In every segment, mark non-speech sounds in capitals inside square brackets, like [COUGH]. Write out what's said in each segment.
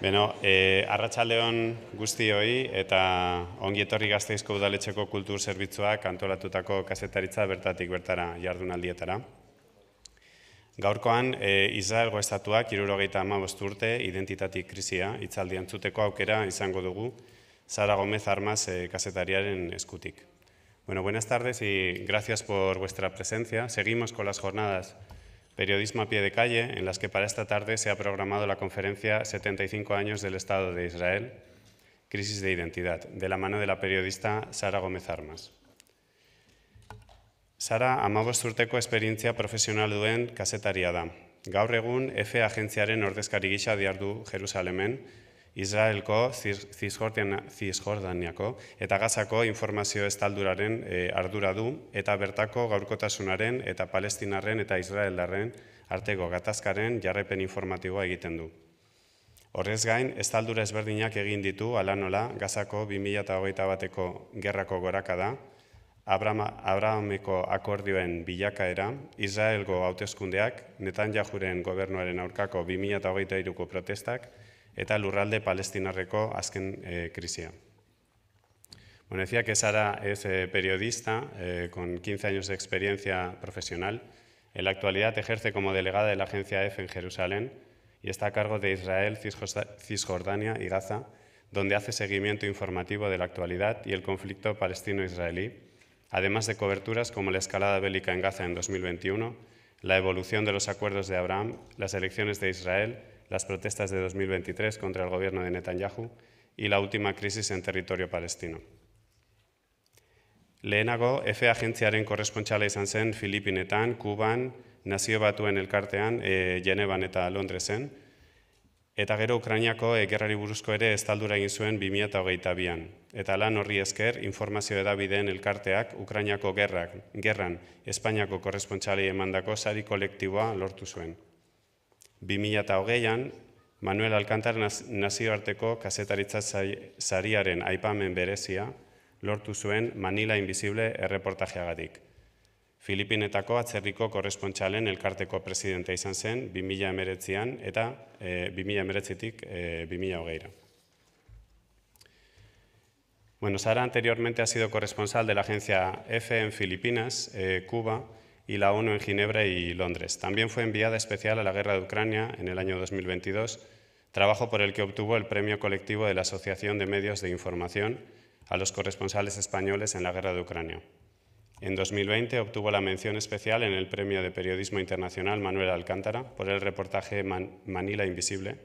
Beno, e, arratsalde hon guzti hoi eta ongi etorri gazteizko udaletxeko kultur zerbitzuak antolatutako kazetaritza bertatik bertara jardunaldietara. Gaurkoan, e, Israelgo estatuak irurogeita ama urte identitatik krizia itzaldi antzuteko aukera izango dugu Sara Gomez Armas e, kazetariaren eskutik. Bueno, buenas tardes y gracias por vuestra presencia. Seguimos con las jornadas Periodismo a pie de calle, en las que para esta tarde se ha programado la conferencia 75 años del Estado de Israel, Crisis de Identidad, de la mano de la periodista Sara Gómez Armas. Sara, Amago urteko experiencia profesional duen kasetaria da. F egun, EFE agentziaren ordezkari de diardu Jerusalemen, Israelko, Zizjordaniako eta Gazako informazio estalduraren e, ardura du eta bertako gaurkotasunaren eta palestinarren eta israeldarren arteko gatazkaren jarrepen informatiboa egiten du. Horrez gain, estaldura ezberdinak egin ditu nola, Gazako 2008 bateko gerrako goraka da, Abrahameko akordioen bilakaera, Israelgo hautezkundeak, netan jajuren gobernuaren aurkako 2008 iruko protestak, eta de Palestina azken asken eh, krisia. Bueno, decía que Sara es eh, periodista eh, con 15 años de experiencia profesional. En la actualidad ejerce como delegada de la agencia EFE en Jerusalén y está a cargo de Israel, Cisjordania y Gaza, donde hace seguimiento informativo de la actualidad y el conflicto palestino-israelí, además de coberturas como la escalada bélica en Gaza en 2021, la evolución de los acuerdos de Abraham, las elecciones de Israel las protestas de 2023 contra el gobierno de Netanyahu y la última crisis en territorio palestino. Lehenago, EFE agentziaren korrespontxala izan zen Filipinetan, Kuban, nazio batuen elkartean, e, eh, Geneban eta Londresen, eta gero Ukrainiako egerrari eh, buruzko ere estaldura egin zuen 2008-an, eta lan horri esker informazio edabideen elkarteak Ukrainiako gerran Espainiako korrespontxalei emandako sari kolektiboa lortu zuen. 2008an Manuel Alcantar nazioarteko kazetaritza zariaren aipamen berezia lortu zuen Manila Invisible erreportajeagatik. Filipinetako atzerriko korrespontxalen elkarteko presidenta izan zen 2008an eta 2008tik 2008 ra Bueno, Sara anteriormente ha sido corresponsal de la agencia EFE en Filipinas, eh, Cuba, y la ONU en Ginebra y Londres. También fue enviada especial a la guerra de Ucrania en el año 2022, trabajo por el que obtuvo el premio colectivo de la Asociación de Medios de Información a los corresponsales españoles en la guerra de Ucrania. En 2020 obtuvo la mención especial en el Premio de Periodismo Internacional Manuel Alcántara por el reportaje Manila Invisible.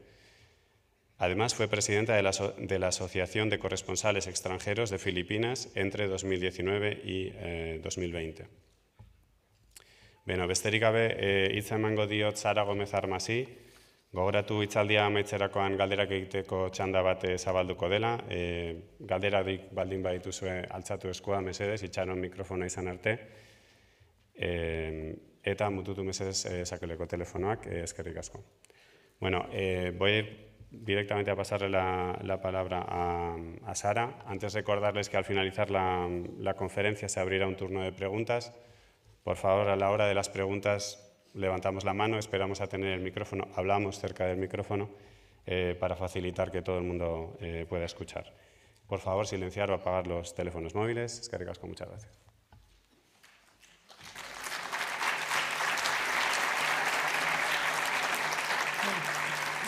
Además, fue presidenta de la, Asociación de Corresponsales Extranjeros de Filipinas entre 2019 y 2020. Eh, Beno, besterik gabe, e, emango diot Sara Gomez Armasi, gogoratu hitzaldia amaitzerakoan galderak egiteko txanda bat e, zabalduko dela, e, galdera baldin baditu zue altzatu eskua, mesedez, itxaron mikrofona izan arte, e, eta mututu mesedez e, sakeleko telefonoak, e, eskerrik asko. Bueno, e, voy directamente a pasarle la, la palabra a, a Sara. Antes recordarles que al finalizar la, la conferencia se abrirá un turno de preguntas. Por favor, a la hora de las preguntas levantamos la mano, esperamos a tener el micrófono, hablamos cerca del micrófono eh, para facilitar que todo el mundo eh, pueda escuchar. Por favor, silenciar o apagar los teléfonos móviles. Es con muchas gracias.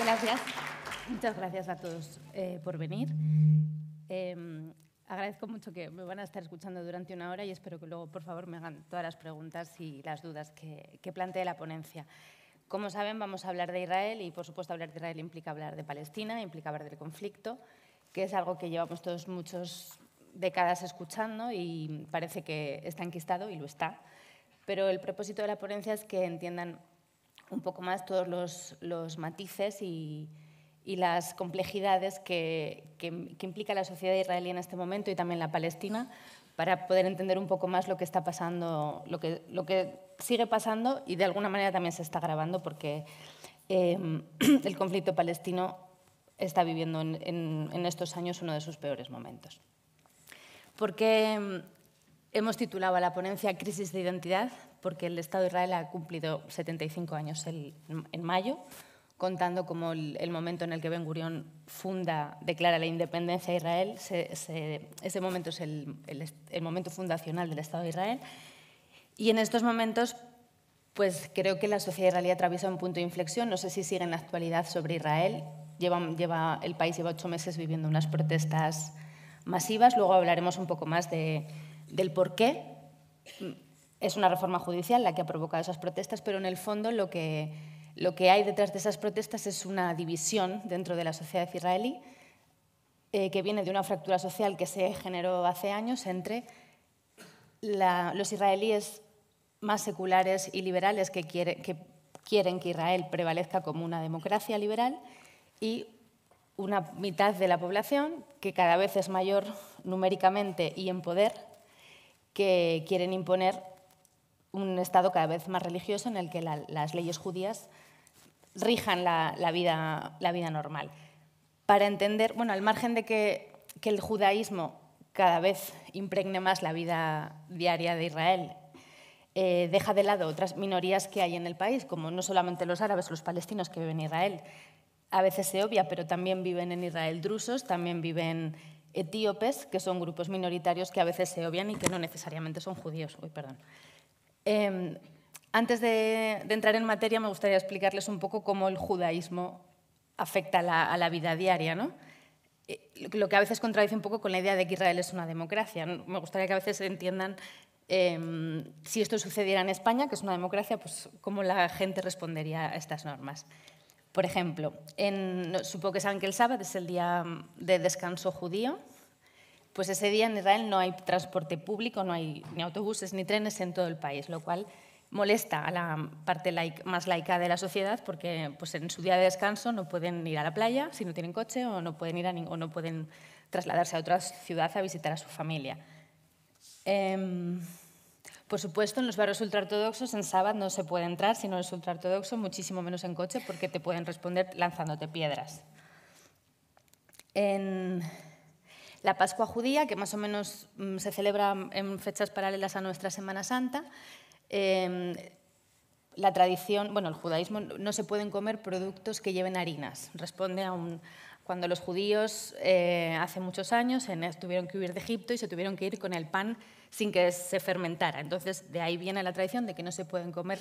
Gracias. Muchas gracias a todos eh, por venir. Em, Agradezco mucho que me van a estar escuchando durante una hora y espero que luego, por favor, me hagan todas las preguntas y las dudas que, plantee la ponencia. Como saben, vamos a hablar de Israel y, por supuesto, hablar de Israel implica hablar de Palestina, implica hablar del conflicto, que es algo que llevamos todos muchos décadas escuchando y parece que está enquistado y lo está. Pero el propósito de la ponencia es que entiendan un poco más todos los matices y, y las complejidades que, implica la sociedad israelí en este momento y también la palestina para poder entender un poco más lo que está pasando, lo que, lo que sigue pasando y de alguna manera también se está grabando porque em, [CLEARS THROAT] el conflicto palestino está viviendo en, estos años uno de sus peores momentos. Porque em, hemos titulado la ponencia Crisis de Identidad? Porque el Estado de Israel ha cumplido 75 años el, en mayo contando como el, momento en el que Ben Gurión funda, declara la independencia de Israel, ese momento es el, momento fundacional del Estado de Israel. Y en estos momentos, pues creo que la sociedad israelí atraviesa un punto de inflexión. No sé si sigue en la actualidad sobre Israel. Lleva, el país lleva ocho meses viviendo unas protestas masivas. Luego hablaremos un poco más del por qué. Es una reforma judicial la que ha provocado esas protestas, pero en el fondo lo que lo que hay detrás de esas protestas es una división dentro de la sociedad israelí eh, que viene de una fractura social que se generó hace años entre los israelíes más seculares y liberales que, quieren que Israel prevalezca como una democracia liberal y una mitad de la población, que cada vez es mayor numéricamente y en poder, que quieren imponer un Estado cada vez más religioso en el que las leyes judías rijan la, vida, la vida normal. Para entender, bueno, al margen de que, el judaísmo cada vez impregne más la vida diaria de Israel eh, deja de lado otras minorías que hay en el país, como no solamente los árabes, los palestinos que viven en Israel. A veces se obvia, pero también viven en Israel drusos, también viven etíopes, que son grupos minoritarios que a veces se obvian y que no necesariamente son judíos. Uy, perdón. Em, antes de, entrar en materia, me gustaría explicarles un poco cómo el judaísmo afecta a la vida diaria. ¿no? Eh, lo que a veces contradice un poco con la idea de que Israel es una democracia. Me gustaría que a veces entiendan em, si esto sucediera en España, que es una democracia, pues cómo la gente respondería a estas normas. Por ejemplo, supongo que saben que el sábado es el día de descanso judío, pues ese día en Israel no hay transporte público, no hay ni autobuses ni trenes en todo el país, lo cual molesta a la parte más laica de la sociedad porque pues, en su día de descanso no pueden ir a la playa si no tienen coche o no pueden, ir a, o no pueden trasladarse a otra ciudad a visitar a su familia. Em, por supuesto, en los barrios ultraortodoxos en sábado no se puede entrar si no es ultraortodoxo, muchísimo menos en coche porque te pueden responder lanzándote piedras. En la Pascua judía, que más o menos mm, se celebra en fechas paralelas a nuestra Semana Santa, Em, la tradición, bueno, el judaísmo no se pueden comer productos que lleven harinas. Responde a un, cuando los judíos eh, hace muchos años tuvieron que huir de Egipto y se tuvieron que ir con el pan sin que se fermentara. Entonces, de ahí viene la tradición de que no se pueden comer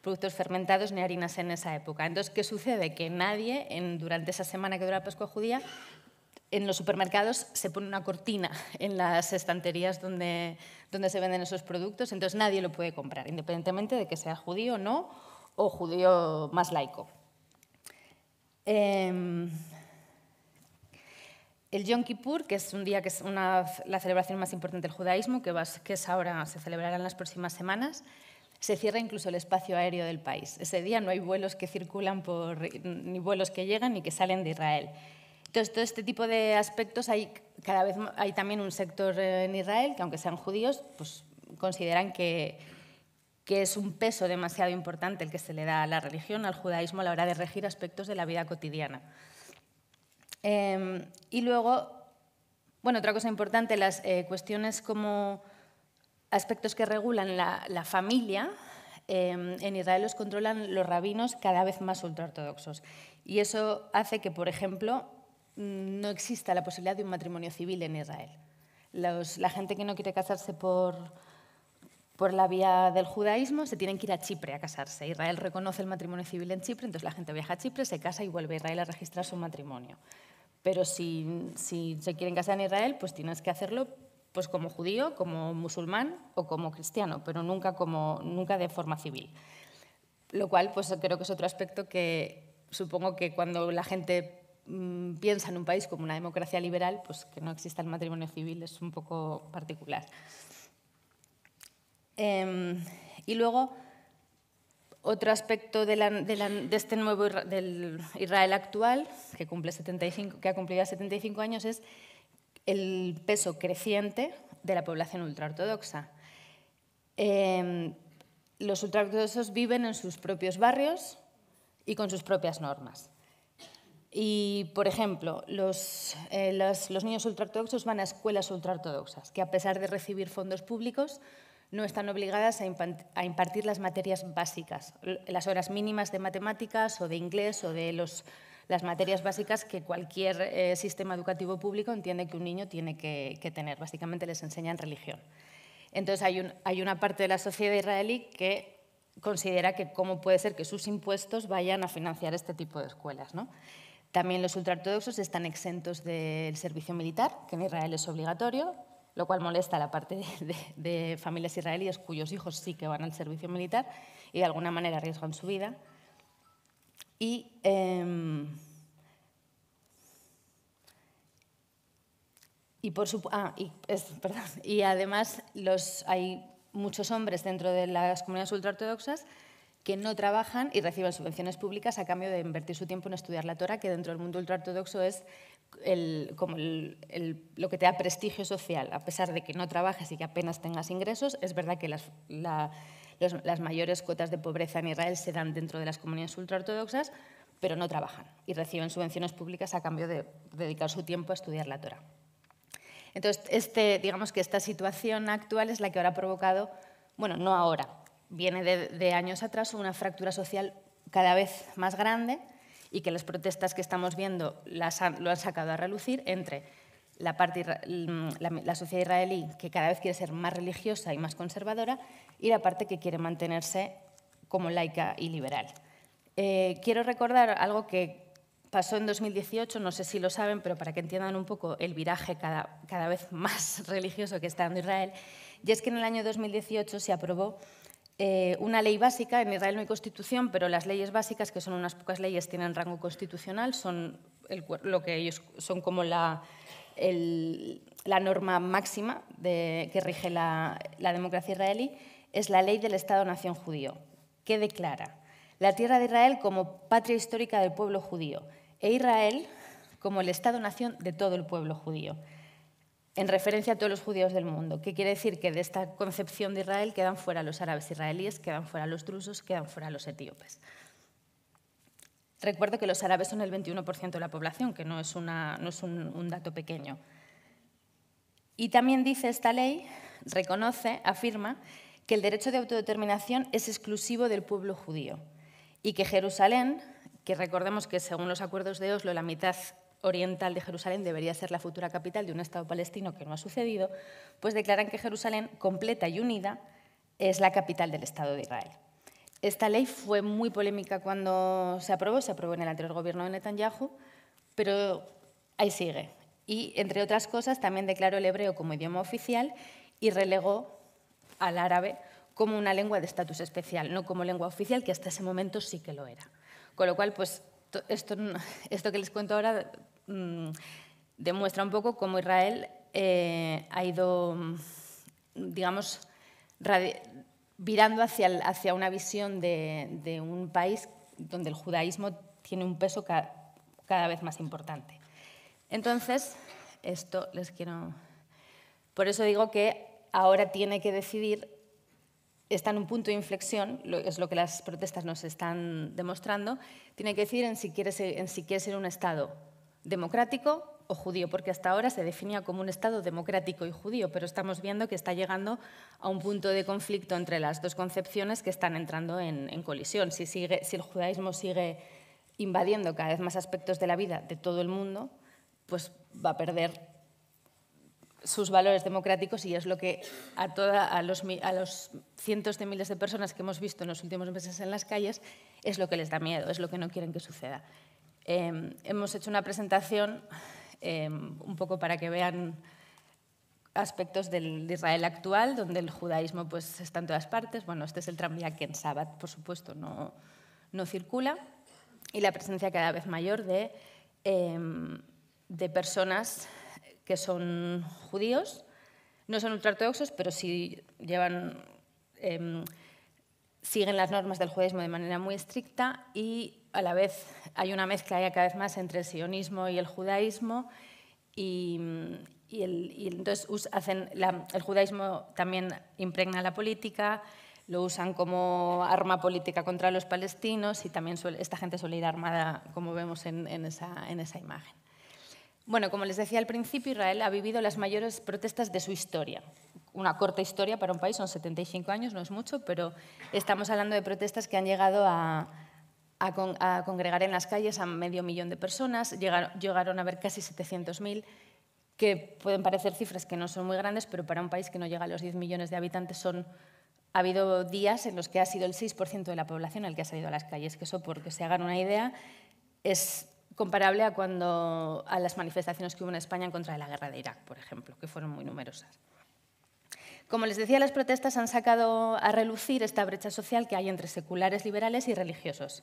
productos fermentados ni harinas en esa época. Entonces, ¿qué sucede? Que nadie en, durante esa semana que dura la Pascua Judía en los supermercados se pone una cortina [LAUGHS] en las estanterías donde, donde se venden esos productos, entonces nadie lo puede comprar, independientemente de que sea judío o no, o judío más laico. Em, el Yom Kippur, que es un día que es la celebración más importante del judaísmo, que, que es ahora, se celebrará en las próximas semanas, se cierra incluso el espacio aéreo del país. Ese día no hay vuelos que circulan por, ni vuelos que llegan ni que salen de Israel. Entonces, todo este tipo de aspectos hay cada vez hay también un sector eh, en Israel que aunque sean judíos, pues consideran que, es un peso demasiado importante el que se le da a la religión, al judaísmo a la hora de regir aspectos de la vida cotidiana. Em, y luego, bueno, otra cosa importante, las eh, cuestiones como aspectos que regulan la, familia, em, en Israel los controlan los rabinos cada vez más ultraortodoxos. Y eso hace que, por ejemplo, no exista la posibilidad de un matrimonio civil en Israel. la gente que no quiere casarse por, por la vía del judaísmo se tienen que ir a Chipre a casarse. Israel reconoce el matrimonio civil en Chipre, entonces la gente viaja a Chipre, se casa y vuelve a Israel a registrar su matrimonio. Pero si, se quieren casar en Israel, pues tienes que hacerlo pues como judío, como musulmán o como cristiano, pero nunca, como, nunca de forma civil. Lo cual pues creo que es otro aspecto que supongo que cuando la gente Mm, piensa en un país como una democracia liberal, pues que no exista el matrimonio civil es un poco particular. Em, y luego, otro aspecto de, este nuevo del Israel actual, que, cumple 75, que ha cumplido 75 años, es el peso creciente de la población ultraortodoxa. Em, los ultraortodoxos viven en sus propios barrios y con sus propias normas. Y, por ejemplo, eh, los, niños ultraortodoxos van a escuelas ultraortodoxas, que a pesar de recibir fondos públicos, no están obligadas a impartir las materias básicas, las horas mínimas de matemáticas o de inglés o de las materias básicas que cualquier eh, sistema educativo público entiende que un niño tiene que, tener. Básicamente les enseñan religión. Entonces hay, hay, una parte de la sociedad israelí que considera que cómo puede ser que sus impuestos vayan a financiar este tipo de escuelas. ¿no? También los ultraortodoxos están exentos del servicio militar, que en Israel es obligatorio, lo cual molesta a la parte de, familias israelíes cuyos hijos sí que van al servicio militar y de alguna manera arriesgan su vida. Y además hay muchos hombres dentro de las comunidades ultraortodoxas que no trabajan y reciben subvenciones públicas a cambio de invertir su tiempo en estudiar la Torah, que dentro del mundo ultraortodoxo es como lo que te da prestigio social. A pesar de que no trabajes y que apenas tengas ingresos, es verdad que las, mayores cuotas de pobreza en Israel se dan dentro de las comunidades ultraortodoxas, pero no trabajan y reciben subvenciones públicas a cambio de dedicar su tiempo a estudiar la Torah. Entonces, este, digamos que esta situación actual es la que ahora ha provocado, bueno, no ahora, viene de, años atrás una fractura social cada vez más grande y que las protestas que estamos viendo las lo han sacado a relucir entre la, parte, mm, la, sociedad israelí, que cada vez quiere ser más religiosa y más conservadora, y la parte que quiere mantenerse como laica y liberal. Eh, quiero recordar algo que pasó en 2018, no sé si lo saben, pero para que entiendan un poco el viraje cada, cada vez más [LAUGHS] religioso que está dando Israel, y es que en el año 2018 se aprobó eh, una ley básica, en Israel no hay constitución, pero las leyes básicas, que son unas pocas leyes, tienen rango constitucional, son lo que ellos son como la, norma máxima que rige la democracia israelí, es la ley del Estado-Nación judío, que declara la tierra de Israel como patria histórica del pueblo judío e Israel como el Estado-Nación de todo el pueblo judío en referencia a todos los judíos del mundo. ¿Qué quiere decir? Que de esta concepción de Israel quedan fuera los árabes israelíes, quedan fuera los drusos, quedan fuera los etíopes. Recuerdo que los árabes son el 21% de la población, que no es, un, un, dato pequeño. Y también dice esta ley, reconoce, afirma, que el derecho de autodeterminación es exclusivo del pueblo judío y que Jerusalén, que recordemos que según los acuerdos de Oslo la mitad oriental de Jerusalén debería ser la futura capital de un Estado palestino que no ha sucedido, pues declaran que Jerusalén completa y unida es la capital del Estado de Israel. Esta ley fue muy polémica cuando se aprobó, se aprobó en el anterior gobierno de Netanyahu, pero ahí sigue. Y, entre otras cosas, también declaró el hebreo como idioma oficial y relegó al árabe como una lengua de estatus especial, no como lengua oficial, que hasta ese momento sí que lo era. Con lo cual, pues esto, esto, que les cuento ahora Mm, demuestra un poco cómo Israel eh, ha ido, mm, digamos, virando hacia, hacia una visión de, un país donde el judaísmo tiene un peso cada vez más importante. Entonces, esto les quiero... Por eso digo que ahora tiene que decidir, está en un punto de inflexión, es lo que las protestas nos están demostrando, tiene que decidir en si quiere en si quiere ser un Estado democrático o judío, porque hasta ahora se definía como un Estado democrático y judío, pero estamos viendo que está llegando a un punto de conflicto entre las dos concepciones que están entrando en, colisión. Si, sigue, si el judaísmo sigue invadiendo cada vez más aspectos de la vida de todo el mundo, pues va a perder sus valores democráticos y es lo que a, a, los, a, los, cientos de miles de personas que hemos visto en los últimos meses en las calles es lo que les da miedo, es lo que no quieren que suceda. Em, hemos hecho una presentación em, un poco para que vean aspectos del Israel actual, donde el judaísmo pues, está en todas partes. Bueno, este es el tranvía que en Sabbat, por supuesto, no, no circula. Y la presencia cada vez mayor de, em, de personas que son judíos. No son ultraortodoxos, pero sí llevan, siguen las normas del judaísmo de manera muy estricta y a la vez hay una mezcla ya cada vez más entre el sionismo y el judaísmo y, el, entonces hacen el judaísmo también impregna la política, lo usan como arma política contra los palestinos y también esta gente suele ir armada, como vemos en, esa, en esa imagen. Bueno, como les decía al principio, Israel ha vivido las mayores protestas de su historia. Una corta historia para un país, son 75 años, no es mucho, pero estamos hablando de protestas que han llegado a, a, congregar en las calles a medio millón de personas, llegaron, a ver casi 700.000, que pueden parecer cifras que no son muy grandes, pero para un país que no llega a los 10 millones de habitantes son ha habido días en los que ha sido el 6% de la población el que ha salido a las calles, que eso, porque se hagan una idea, es comparable a, cuando, a las manifestaciones que hubo en España en contra de la guerra de Irak, por ejemplo, que fueron muy numerosas. Como les decía, las protestas han sacado a relucir esta brecha social que hay entre seculares liberales y religiosos.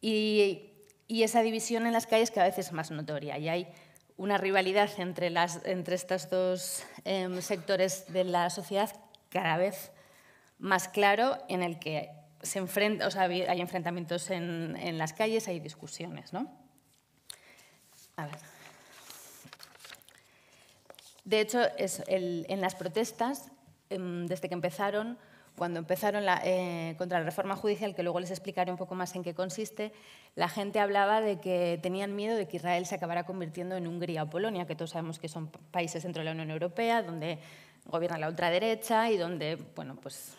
Y, esa división en las calles que a veces es más notoria. Y hay una rivalidad entre, las, estos dos em, sectores de la sociedad cada vez más claro en el que se enfrenta, hay enfrentamientos en, las calles, hay discusiones. De hecho, en las protestas Em, desde que empezaron, cuando empezaron eh, contra la reforma judicial, que luego les explicaré un poco más en qué consiste, la gente hablaba de que tenían miedo de que Israel se acabara convirtiendo en Hungría o Polonia, que todos sabemos que son países dentro de la Unión Europea, donde gobierna la ultraderecha y donde pues,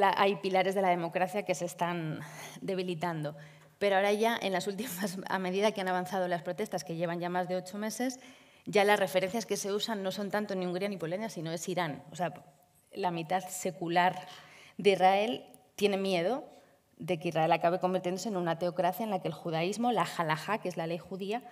hay pilares de la democracia que se están debilitando. Pero ahora ya, en las últimas, a medida que han avanzado las protestas, que llevan ya más de ocho meses, ya las referencias que se usan no son tanto ni Hungría ni Polonia, sino es Irán. O sea, la mitad secular de Israel tiene miedo de que Israel acabe convirtiéndose en una teocracia en la que el judaísmo, la halajá, que es la ley judía,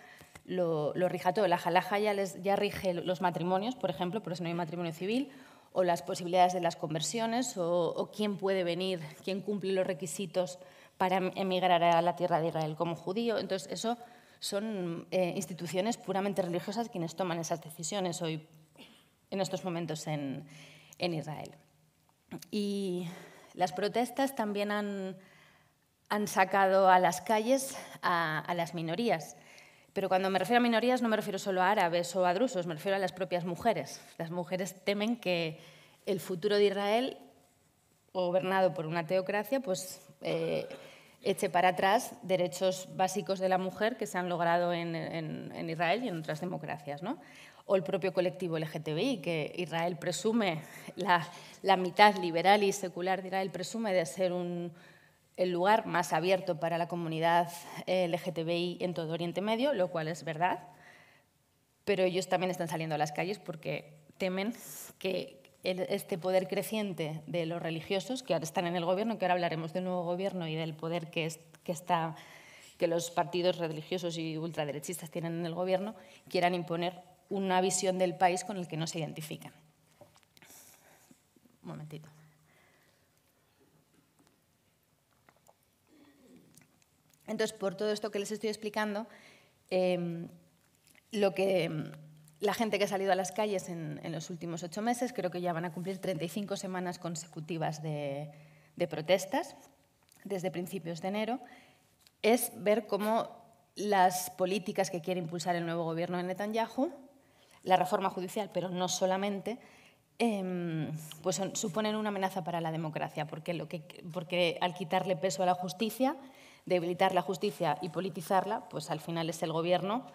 lo, rija todo. La halajá ya, rige los matrimonios, por ejemplo, por eso no hay matrimonio civil, o las posibilidades de las conversiones, o, o quién puede venir, quién cumple los requisitos para emigrar a la tierra de Israel como judío. Entonces, eso son eh, instituciones puramente religiosas quienes toman esas decisiones hoy, en estos momentos en, en Israel. Y las protestas también han, han sacado a las calles a, las minorías. Pero cuando me refiero a minorías no me refiero solo a árabes o a drusos, me refiero a las propias mujeres. Las mujeres temen que el futuro de Israel, gobernado por una teocracia, pues eh, eche para atrás derechos básicos de la mujer que se han logrado en, Israel y en otras democracias. ¿no? O el propio colectivo LGTBI, que Israel presume, la, mitad liberal y secular de Israel presume de ser el lugar más abierto para la comunidad eh, LGTBI en todo Oriente Medio, lo cual es verdad, pero ellos también están saliendo a las calles porque temen que, este poder creciente de los religiosos, que ahora están en el gobierno, que ahora hablaremos del nuevo gobierno y del poder que, que, está, que los partidos religiosos y ultraderechistas tienen en el gobierno, quieran imponer una visión del país con el que no se identifican. Un momentito. Entonces, por todo esto que les estoy explicando, eh, lo que la gente que ha salido a las calles en, los últimos ocho meses, creo que ya van a cumplir 35 semanas consecutivas de, protestas desde principios de enero, es ver cómo las políticas que quiere impulsar el nuevo gobierno de Netanyahu, la reforma judicial, pero no solamente, em, pues suponen una amenaza para la democracia, porque, porque al quitarle peso a la justicia, debilitar la justicia y politizarla, pues al final es el gobierno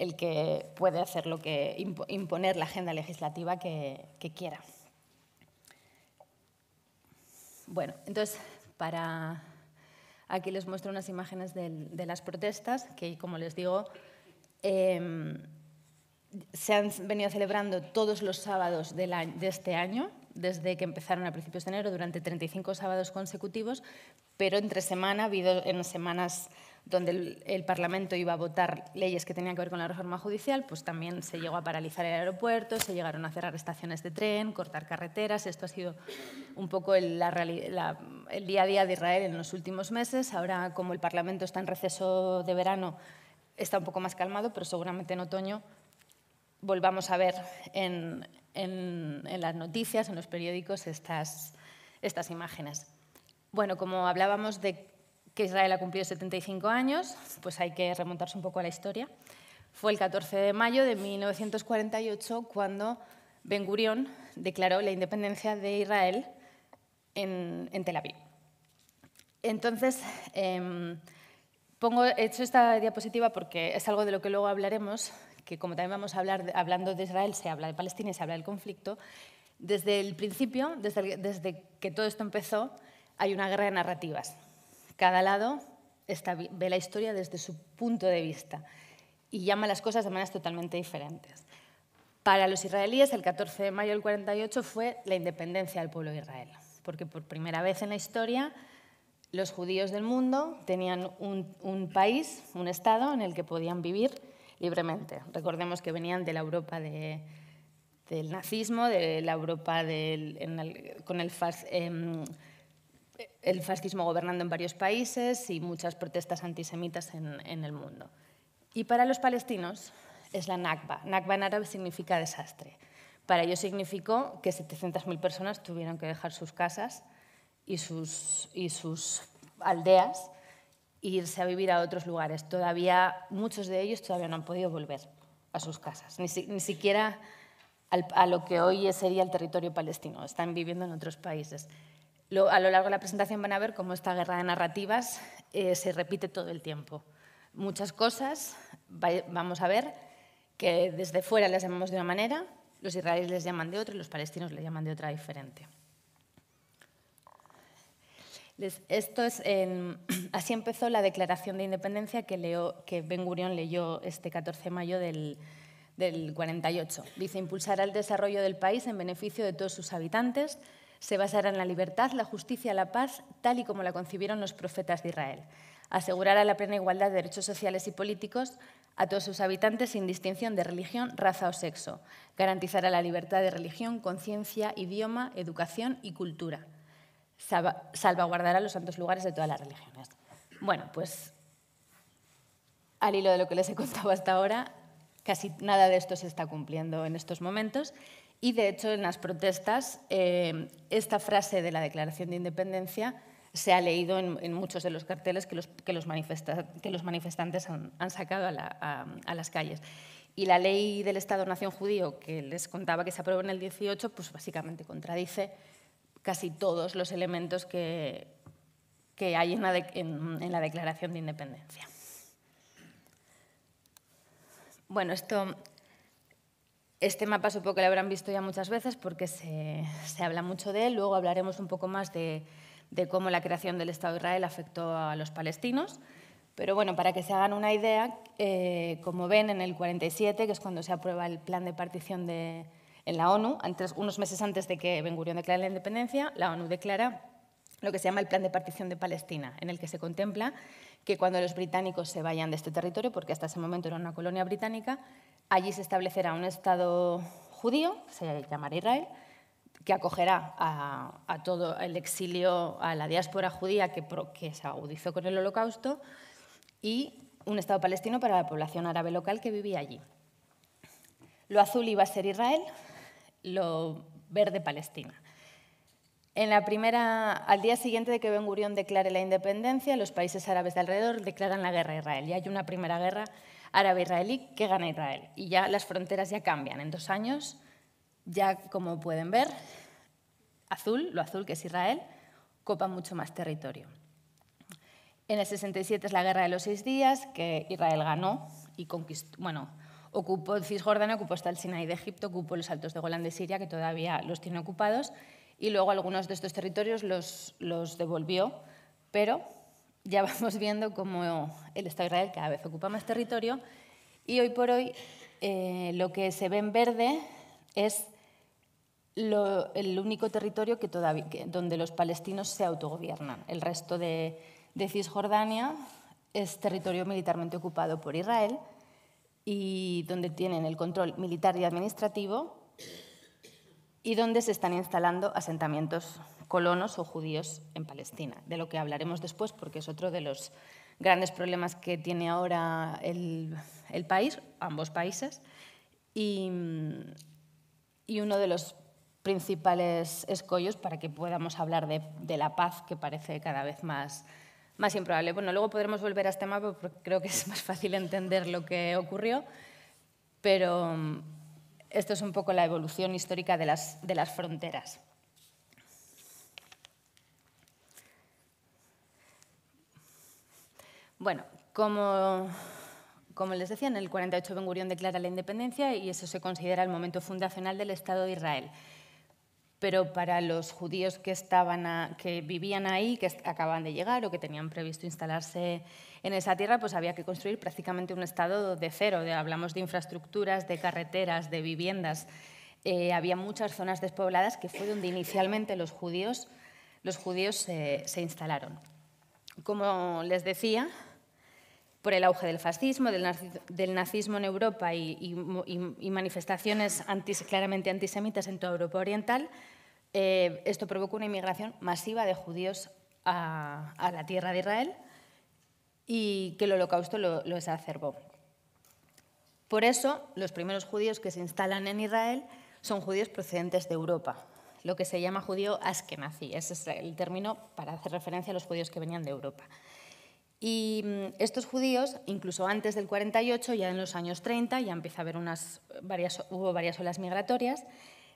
el que puede hacer lo que imponer la agenda legislativa que, quiera. Bueno, entonces, para aquí les muestro unas imágenes de, las protestas que, como les digo, em, se han venido celebrando todos los sábados de este año, desde que empezaron a principios de enero, durante 35 sábados consecutivos, pero entre semana ha habido en semanas donde el, Parlamento iba a votar leyes que tenían que ver con la reforma judicial, pues también se llegó a paralizar el aeropuerto, se llegaron a cerrar estaciones de tren, cortar carreteras. Esto ha sido un poco el, la, el día a día de Israel en los últimos meses. Ahora, como el Parlamento está en receso de verano, está un poco más calmado, pero seguramente en otoño volvamos a ver en, las noticias, en los periódicos, estas, estas imágenes. Bueno, como hablábamos de que Israel ha cumplido 75 años, pues hay que remontarse un poco a la historia. Fue el 14 de mayo de 1948 cuando Ben Gurion declaró la independencia de Israel en, Tel Aviv. Entonces, em, pongo, he hecho esta diapositiva porque es algo de lo que luego hablaremos, que como también vamos a hablar, hablando de Israel, se habla de Palestina y se habla del conflicto. Desde el principio, desde, desde que todo esto empezó, hay una guerra de narrativas. Cada lado está, ve la historia desde su punto de vista y llama las cosas de maneras totalmente diferentes. Para los israelíes, el 14 de mayo del 48 fue la independencia del pueblo de Israel, porque por primera vez en la historia los judíos del mundo tenían un, país, un Estado en el que podían vivir libremente. Recordemos que venían de la Europa del nazismo, de la Europa con el, fascismo. Em, el fascismo gobernando en varios países y muchas protestas antisemitas en, el mundo. Y para los palestinos es la Nakba. Nakba en árabe significa desastre. Para ellos significó que 700.000 personas tuvieron que dejar sus casas y sus, y sus aldeas e irse a vivir a otros lugares. Todavía, muchos de ellos todavía no han podido volver a sus casas, ni, siquiera a lo que hoy sería el territorio palestino. Están viviendo en otros países a lo largo de la presentación van a ver cómo esta guerra de narrativas eh, se repite todo el tiempo. Muchas cosas, vamos a ver, que desde fuera las llamamos de una manera, los israelíes les llaman de otra y los palestinos les llaman de otra diferente. esto [CLEARS THROAT] así empezó la declaración de independencia que, Ben Gurión leyó este 14 de mayo del, del 48. Dice, impulsará el desarrollo del país en beneficio de todos sus habitantes se basará en la libertad, la justicia, la paz, tal y como la concibieron los profetas de Israel. Asegurará la plena igualdad de derechos sociales y políticos a todos sus habitantes sin distinción de religión, raza o sexo. Garantizará la libertad de religión, conciencia, idioma, educación y cultura. salvaguardará los santos lugares de todas las religiones. Bueno, pues al hilo de lo que les he contado hasta ahora, casi nada de esto se está cumpliendo en estos momentos. Y de hecho, en las protestas, eh, esta frase de la Declaración de Independencia se ha leído en, muchos de los carteles que los, manifestantes han, sacado a, las calles. Y la ley del Estado-Nación Judío, que les contaba que se aprobó en el 18, pues básicamente contradice casi todos los elementos que, hay en la, en la Declaración de Independencia. Bueno, esto este mapa supongo que lo habrán visto ya muchas veces porque se, habla mucho de él. Luego hablaremos un poco más de, cómo la creación del Estado de Israel afectó a los palestinos. Pero bueno, para que se hagan una idea, eh, como ven en el 47, que es cuando se aprueba el plan de partición en la ONU, antes, unos meses antes de que Ben Gurión declare la independencia, la ONU declara lo que se llama el plan de partición de Palestina, en el que se contempla que cuando los británicos se vayan de este territorio, porque hasta ese momento era una colonia británica, Allí se establecerá un Estado judío, se llamará Israel, que acogerá a, todo el exilio, a la diáspora judía que, que, se agudizó con el holocausto, y un Estado palestino para la población árabe local que vivía allí. Lo azul iba a ser Israel, lo verde Palestina. En la primera, al día siguiente de que Ben Gurión declare la independencia, los países árabes de alrededor declaran la guerra a Israel y hay una primera guerra árabe-israelí, que gana Israel? Y ya las fronteras ya cambian. En dos años, ya como pueden ver, azul, lo azul que es Israel, copa mucho más territorio. En el 67 es la Guerra de los Seis Días, que Israel ganó y conquistó, bueno, ocupó Cisjordania, ocupó hasta el Sinaí de Egipto, ocupó los Altos de Golán de Siria, que todavía los tiene ocupados, y luego algunos de estos territorios los, los devolvió, pero ya [LAUGHS] vamos viendo cómo el Estado de Israel cada vez ocupa más territorio y hoy por hoy eh, lo que se ve en verde es el único territorio que donde los palestinos se autogobiernan. El resto de, de, Cisjordania es territorio militarmente ocupado por Israel y donde tienen el control militar y administrativo y donde se están instalando asentamientos colonos o judíos en Palestina, de lo que hablaremos después porque es otro de los grandes problemas que tiene ahora el, país, ambos países, y, uno de los principales escollos para que podamos hablar de, la paz que parece cada vez más, improbable. Bueno, luego podremos volver a este mapa porque creo que es más fácil entender lo que ocurrió, pero mm, esto es un poco la evolución histórica de las fronteras. Bueno, como, les decía, en el 48 Ben Gurión declara la independencia y eso se considera el momento fundacional del Estado de Israel. Pero para los judíos que, estaban que vivían ahí, que acaban de llegar o que tenían previsto instalarse en esa tierra, pues había que construir prácticamente un Estado de cero. hablamos de infraestructuras, de carreteras, de viviendas. Eh, había muchas zonas despobladas que fue donde inicialmente los judíos, los judíos se instalaron. Como les decía, por el auge del fascismo, del, nazismo en Europa y, manifestaciones claramente antisemitas en toda Europa Oriental, eh, esto provocó una inmigración masiva de judíos a, la tierra de Israel y que el holocausto lo, lo exacerbó. Por eso, los primeros judíos que se instalan en Israel son judíos procedentes de Europa, lo que se llama judío askenazi. Ese es el término para hacer referencia a los judíos que venían de Europa. Y mm, estos judíos, incluso antes del 48, ya en los años 30, ya empieza a haber unas, eh, varias, hubo varias olas migratorias,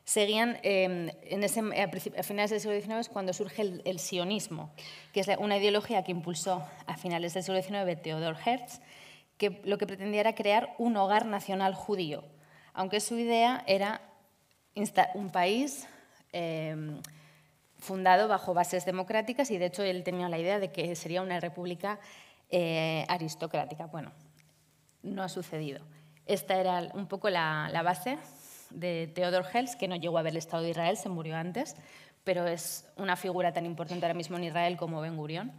seguían em, en ese, a finales del siglo XIX cuando surge el, sionismo, que es una ideología que impulsó a finales del siglo XIX Theodor Hertz, que lo que pretendía era crear un hogar nacional judío, aunque su idea era un país em, fundado bajo bases democráticas y de hecho él tenía la idea de que sería una república eh, aristocrática. Bueno, no ha sucedido. Esta era un poco la, base de Theodor Herzl, que no llegó a ver el Estado de Israel, se murió antes, pero es una figura tan importante ahora mismo en Israel como Ben gurion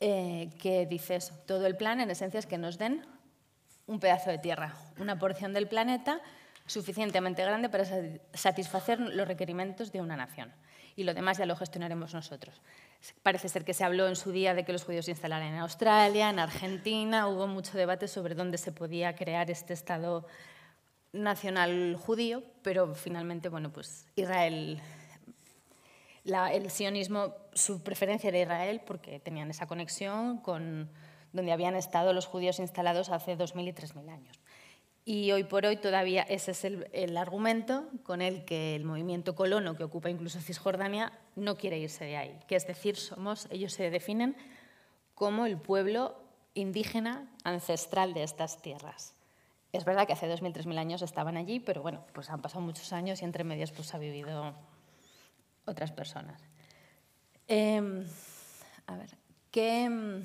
eh, que eso. todo el plan en esencia es que nos den un pedazo de tierra, una porción del planeta suficientemente grande para satisfacer los requerimientos de una nación y lo demás ya lo gestionaremos nosotros. Parece ser que se habló en su día de que los judíos se instalaran en Australia, en Argentina, hubo mucho debate sobre dónde se podía crear este Estado nacional judío, pero finalmente, bueno, pues Israel, el sionismo, su preferencia era Israel porque tenían esa conexión con donde habían estado los judíos instalados hace 2.000 y 3.000 años. Y hoy por hoy todavía ese es el, argumento con el que el movimiento colono, que ocupa incluso Cisjordania, no quiere irse de ahí. Que es decir, somos, ellos se definen como el pueblo indígena ancestral de estas tierras. Es verdad que hace 2.000, 3.000 años estaban allí, pero bueno, pues han pasado muchos años y entre medias pues ha vivido otras personas. Em, a ver, ¿qué,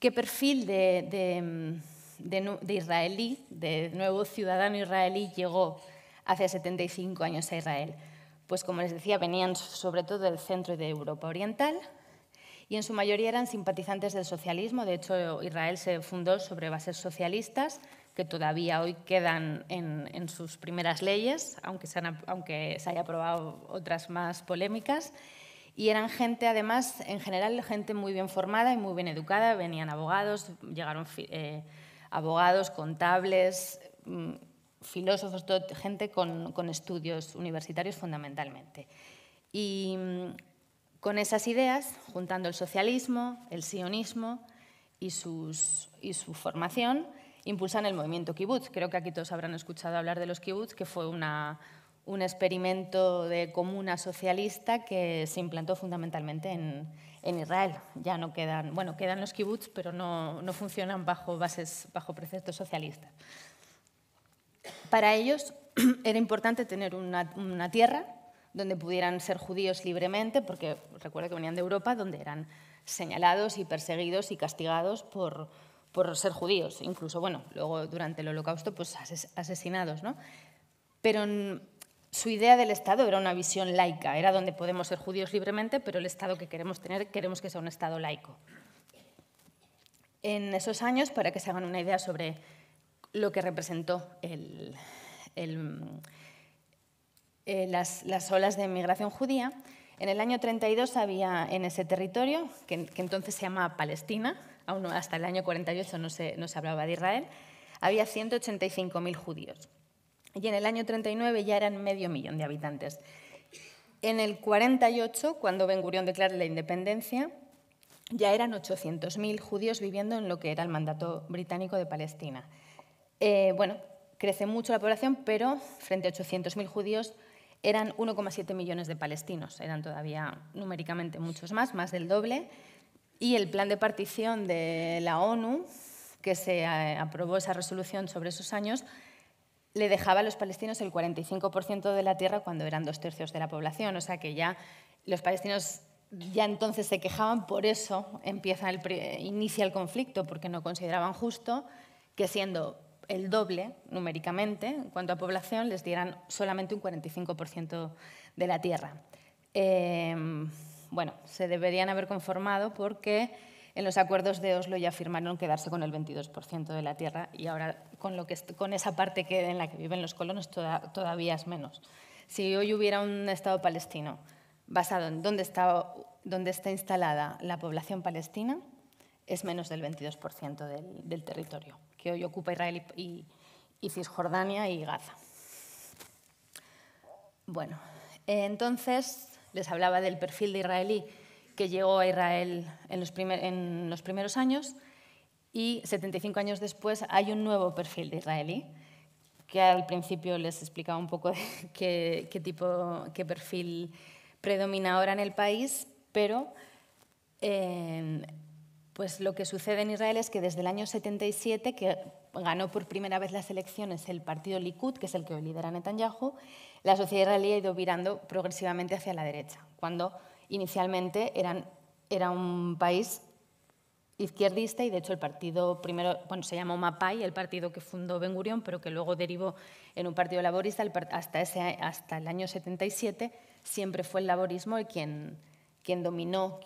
qué perfil de de, israelí, de nuevo ciudadano israelí, llegó hace 75 años a Israel. Pues como les decía, venían sobre todo del centro y de Europa Oriental y en su mayoría eran simpatizantes del socialismo. De hecho, Israel se fundó sobre bases socialistas que todavía hoy quedan en, sus primeras leyes, aunque se, han, aunque se haya aprobado otras más polémicas. Y eran gente, además, en general, gente muy bien formada y muy bien educada. Venían abogados, llegaron eh, abogados, contables, mm, filósofos, gente con, estudios universitarios fundamentalmente. Y mm, con esas ideas, juntando el socialismo, el sionismo y, sus, y su formación, impulsan el movimiento kibbutz. Creo que aquí todos habrán escuchado hablar de los kibbutz, que fue un experimento de comuna socialista que se implantó fundamentalmente en, en Israel. Ya no quedan, bueno, quedan los kibbutz, pero no, no funcionan bajo bases, bajo preceptos socialistas. Para ellos [CLEARS THROAT] era importante tener una, tierra donde pudieran ser judíos libremente, porque recuerdo que venían de Europa, donde eran señalados y perseguidos y castigados por, por ser judíos, incluso, bueno, luego durante el holocausto, pues asesinados, ¿no? Pero su idea del Estado era una visión laica, era donde podemos ser judíos libremente, pero el Estado que queremos tener queremos que sea un Estado laico. En esos años, para que se hagan una idea sobre lo que representó eh, las, olas de inmigración judía, en el año 32 había en ese territorio, que, entonces se llama Palestina, aún hasta el año 48 no se, no se hablaba de Israel, había 185.000 judíos y en el año 39 ya eran medio millón de habitantes. En el 48, cuando Ben Gurión declara la independencia, ya eran 800.000 judíos viviendo en lo que era el mandato británico de Palestina. Eh, bueno, crece mucho la población, pero frente a 800.000 judíos eran 1,7 millones de palestinos, eran todavía numéricamente muchos más, más del doble, y el plan de partición de la ONU, que se eh, aprobó esa resolución sobre esos años, le dejaba a los palestinos el 45% de la tierra cuando eran dos tercios de la población. O sea que ya los palestinos ya entonces se quejaban, por eso empieza inicia el conflicto, porque no consideraban justo que siendo el doble numéricamente en cuanto a población les dieran solamente un 45% de la tierra. Em, bueno, se deberían haber conformado porque en los acuerdos de Oslo ya firmaron quedarse con el 22% de la tierra y ahora con, lo que, con esa parte que, en la que viven los colonos todavía es menos. Si hoy hubiera un Estado palestino basado en dónde está, está instalada la población palestina, es menos del 22% del, territorio que hoy ocupa Israel y, y Cisjordania y Gaza. Bueno, eh, entonces les hablaba del perfil de israelí que llegó a Israel en los, primeros años y 75 años después hay un nuevo perfil de israelí, que al principio les explicaba un poco [LAUGHS] qué, tipo, qué perfil predomina ahora en el país, pero em, pues lo que sucede en Israel es que desde el año 77, que ganó por primera vez las elecciones el partido Likud, que es el que hoy lidera Netanyahu, la sociedad israelí ha ido virando progresivamente hacia la derecha, cuando inicialmente era un país izquierdista y de hecho el partido primero, bueno, se llamó MAPAI, el partido que fundó Ben Gurión, pero que luego derivó en un partido laborista hasta, el año 77, siempre fue el laborismo quien, quien dominó,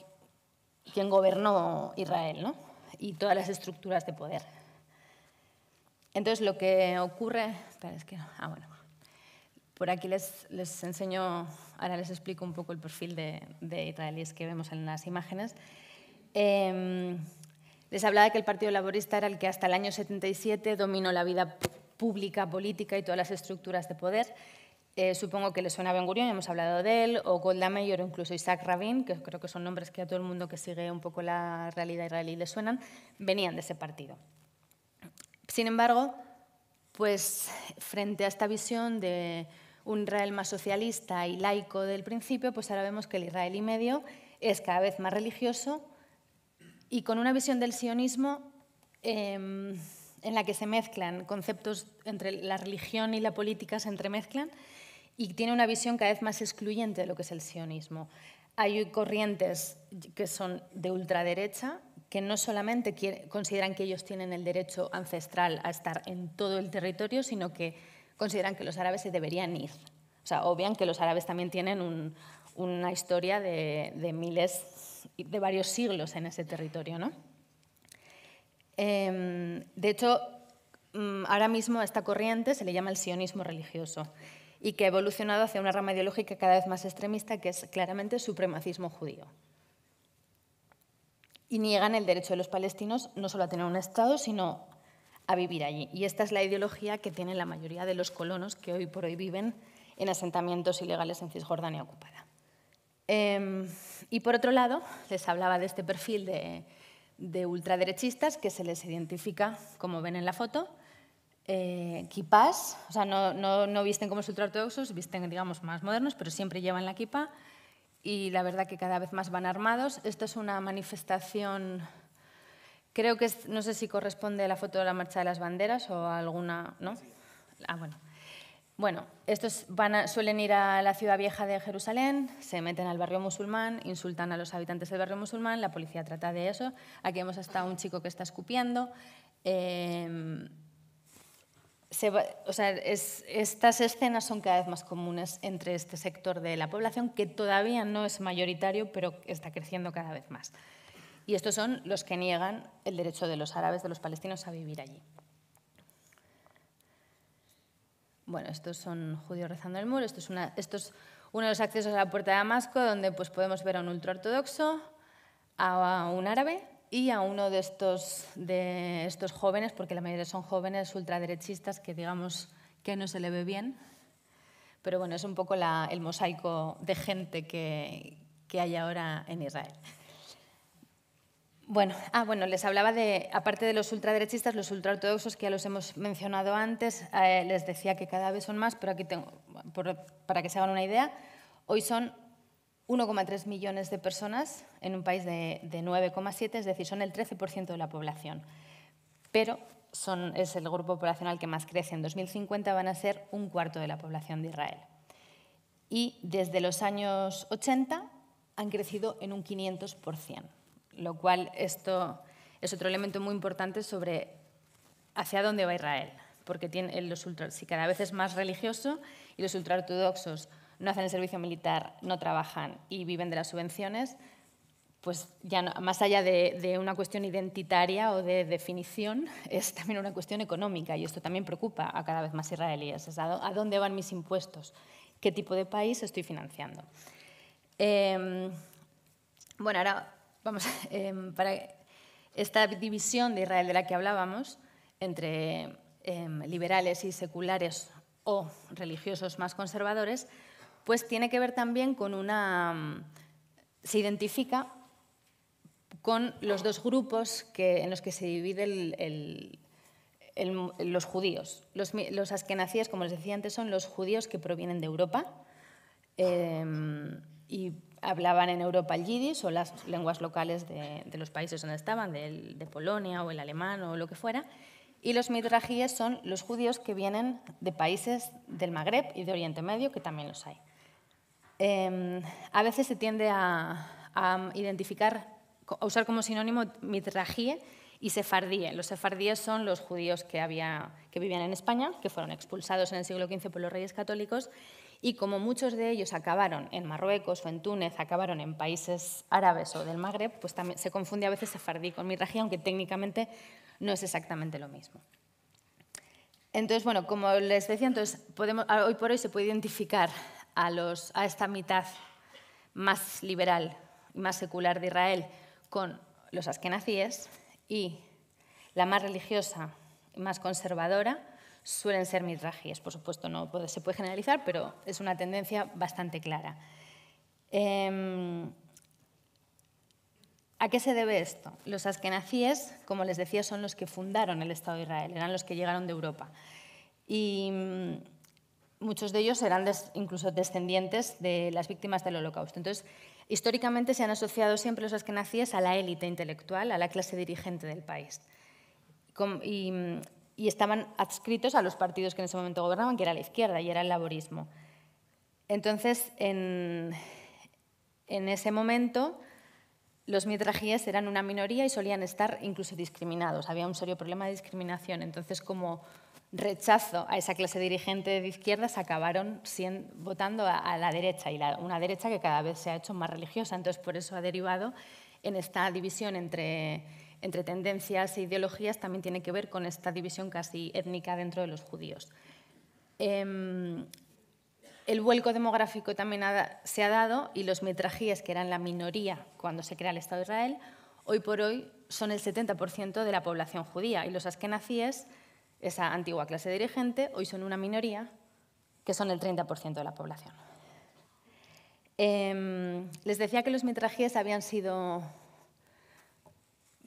quien gobernó Israel y todas las estructuras de poder. Entonces lo que ocurre... es que ah, bueno. Por aquí les, les enseño, ahora les explico un poco el perfil de, de israelíes que vemos en las imágenes. Em, les hablaba de que el Partido Laborista era el que hasta el año 77 dominó la vida pública, política y todas las estructuras de poder. Eh, supongo que les suena Ben Gurion, hemos hablado de él, o Golda Meir o incluso Isaac Rabin, que creo que son nombres que a todo el mundo que sigue un poco la realidad israelí le suenan, venían de ese partido. Sin embargo, pues frente a esta visión de un Israel más socialista y laico del principio, pues ahora vemos que el Israel y medio es cada vez más religioso y con una visión del sionismo em, en la que se mezclan conceptos entre la religión y la política, se entremezclan y tiene una visión cada vez más excluyente de lo que es el sionismo. Hay corrientes que son de ultraderecha, que no solamente consideran que ellos tienen el derecho ancestral a estar en todo el territorio, sino que consideran que los árabes se deberían ir. O sea, obvian que los árabes también tienen una historia de, miles, de varios siglos en ese territorio. ¿no? Em, de hecho, mm, ahora mismo esta corriente se le llama el sionismo religioso y que ha evolucionado hacia una rama ideológica cada vez más extremista que es claramente supremacismo judío. Y niegan el derecho de los palestinos no solo a tener un Estado, sino a vivir allí. Y esta es la ideología que tienen la mayoría de los colonos que hoy por hoy viven en asentamientos ilegales en Cisjordania ocupada. Em, y por otro lado, les hablaba de este perfil de, ultraderechistas que se les identifica, como ven en la foto, eh, kipas, o sea, no, visten como los ultraortodoxos, visten, digamos, más modernos, pero siempre llevan la kipa y la verdad que cada vez más van armados. Esta es una manifestación Creo que, no sé si corresponde a la foto de la Marcha de las Banderas o alguna, ¿no? Ah, bueno. Bueno, estos suelen ir a la ciudad vieja de Jerusalén, se meten al barrio musulmán, insultan a los habitantes del barrio musulmán, la policía trata de eso. Aquí vemos hasta un chico que está escupiendo. Em, estas escenas son cada vez más comunes entre este sector de la población que todavía no es mayoritario, pero está creciendo cada vez más. Y estos son los que niegan el derecho de los árabes, de los palestinos a vivir allí. Bueno, estos son judíos rezando el muro. Esto es, uno de los accesos a la puerta de Damasco, donde pues, podemos ver a un ultraortodoxo, a un árabe y a uno de estos, jóvenes, porque la mayoría son jóvenes ultraderechistas que digamos que no se le ve bien. Pero bueno, es un poco el mosaico de gente que, que hay ahora en Israel. Bueno, ah, bueno, les hablaba de, aparte de los ultraderechistas, los ultraortodoxos, que ya los hemos mencionado antes, eh, les decía que cada vez son más, pero aquí tengo, para que se hagan una idea, hoy son 1,3 millones de personas en un país de, 9,7, es decir, son el 13% de la población. Pero son, es el grupo poblacional que más crece. En 2050 van a ser un cuarto de la población de Israel. Y desde los años 80 han crecido en un 500%. Lo cual esto es otro elemento muy importante sobre hacia dónde va Israel, porque tiene, eh, si cada vez es más religioso y los ultraortodoxos no hacen el servicio militar, no trabajan y viven de las subvenciones, pues ya más allá de, una cuestión identitaria o de definición, [LAUGHS] es también una cuestión económica y esto también preocupa a cada vez más israelíes. a, dónde van mis impuestos? ¿Qué tipo de país estoy financiando? Em, bueno, ahora vamos, [LAUGHS] em, para esta división de Israel de la que hablábamos, entre em, liberales y seculares o religiosos más conservadores, pues tiene que ver también con una... Em, se identifica con los dos grupos que, en los que se divide los judíos. Los, los como les decía antes, son los judíos que provienen de Europa y hablaban en Europa el yiddish o las lenguas locales de, los países donde estaban, de, Polonia o el alemán o lo que fuera. Y los mitrajíes son los judíos que vienen de países del Magreb y de Oriente Medio, que también los hay. Em, a veces se tiende a, identificar, a usar como sinónimo mitrajíe y sefardíe. Los sefardíes son los judíos que, que vivían en España, que fueron expulsados en el siglo XV por los reyes católicos y como muchos de ellos acabaron en Marruecos o en Túnez, acabaron en países árabes o del Magreb, pues también se confunde a veces sefardí con región, aunque técnicamente no es exactamente lo mismo. Entonces, bueno, como les decía, entonces hoy por hoy se puede identificar a, esta mitad más liberal y más secular de Israel con los askenazíes y la más religiosa y más conservadora suelen ser mitragíes. Por supuesto, no se puede generalizar, pero es una tendencia bastante clara. Em, ¿A qué se debe esto? Los askenazíes, como les decía, son los que fundaron el Estado de Israel, eran los que llegaron de Europa. Y mm, muchos de ellos eran incluso descendientes de las víctimas del Holocausto. Entonces, históricamente se han asociado siempre los askenazíes a la élite intelectual, a la clase dirigente del país. Mm, y estaban adscritos a los partidos que en ese momento gobernaban, que era la izquierda y era el laborismo. Entonces, en, en ese momento, los mitrajíes eran una minoría y solían estar incluso discriminados. Había un serio problema de discriminación. Entonces, como rechazo a esa clase dirigente de izquierdas, acabaron votando a, la derecha, y una derecha que cada vez se ha hecho más religiosa. Entonces, por eso ha derivado en esta división entre entre tendencias e ideologías también tiene que ver con esta división casi étnica dentro de los judíos. Em, el vuelco demográfico también se ha dado y los metrajíes, que eran la minoría cuando se crea el Estado de Israel, hoy por hoy son el 70% de la población judía y los askenazíes, esa antigua clase dirigente, hoy son una minoría que son el 30% de la población. Em, les decía que los mitrajíes habían sido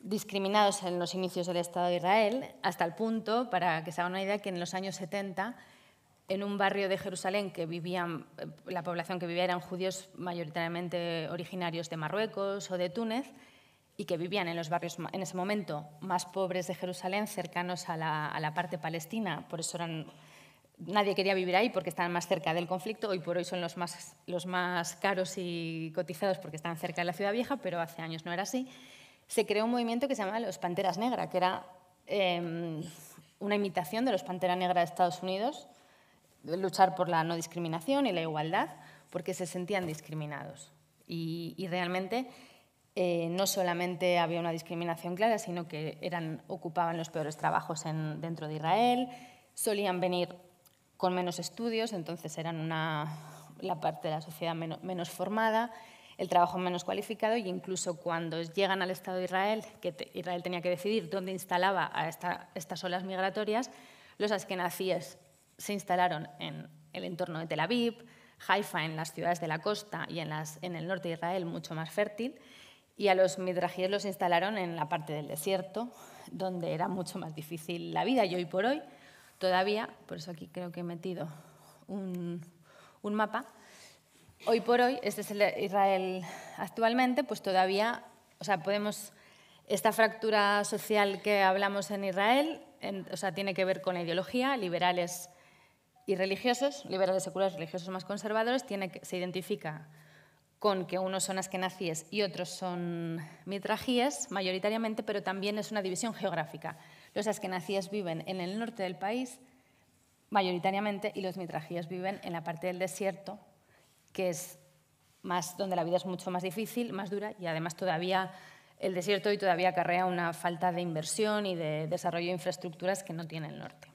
discriminados en los inicios del Estado de Israel, hasta el punto, para que se haga una idea, que en los años 70, en un barrio de Jerusalén que vivían, la población que vivía eran judíos mayoritariamente originarios de Marruecos o de Túnez, y que vivían en los barrios en ese momento más pobres de Jerusalén, cercanos a la, parte palestina, por eso eran, nadie quería vivir ahí porque estaban más cerca del conflicto, hoy por hoy son los más, los más caros y cotizados porque están cerca de la ciudad vieja, pero hace años no era así se creó un movimiento que se llamaba los Panteras Negras, que era em, una imitación de los Panteras Negras de Estados Unidos, luchar por la no discriminación y la igualdad, porque se sentían discriminados. Y, realmente eh, no solamente había una discriminación clara, sino que eran, ocupaban los peores trabajos dentro de Israel, solían venir con menos estudios, entonces eran una, la parte de la sociedad menos formada el trabajo menos cualificado y incluso cuando llegan al Estado de Israel, que Israel tenía que decidir dónde instalaba a estas olas migratorias, los askenazíes se instalaron en el entorno de Tel Aviv, Haifa en las ciudades de la costa y en, el norte de Israel mucho más fértil, y a los midrajíes los instalaron en la parte del desierto, donde era mucho más difícil la vida y hoy por hoy todavía, por eso aquí creo que he metido un mapa, hoy por hoy, este es el Israel actualmente, pues todavía, o sea, podemos, esta fractura social que hablamos en Israel, o sea, tiene que ver con la ideología, liberales y religiosos, liberales seculares, religiosos más conservadores, tiene se identifica con que unos son askenazíes y otros son mitrajíes, mayoritariamente, pero también es una división geográfica. Los askenazíes viven en el norte del país, mayoritariamente, y los mitrajíes viven en la parte del desierto, que es más donde la vida es mucho más difícil, más dura y además todavía el desierto hoy todavía acarrea una falta de inversión y de desarrollo de infraestructuras que no tiene el norte.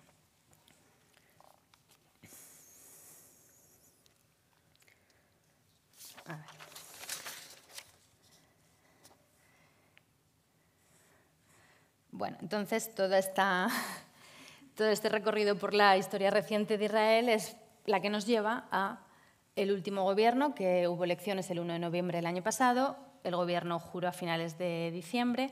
Bueno, entonces toda esta, [LAUGHS] todo este recorrido por la historia reciente de Israel es la que nos lleva a el último gobierno, que hubo elecciones el 1 de noviembre del año pasado, el gobierno juró a finales de diciembre,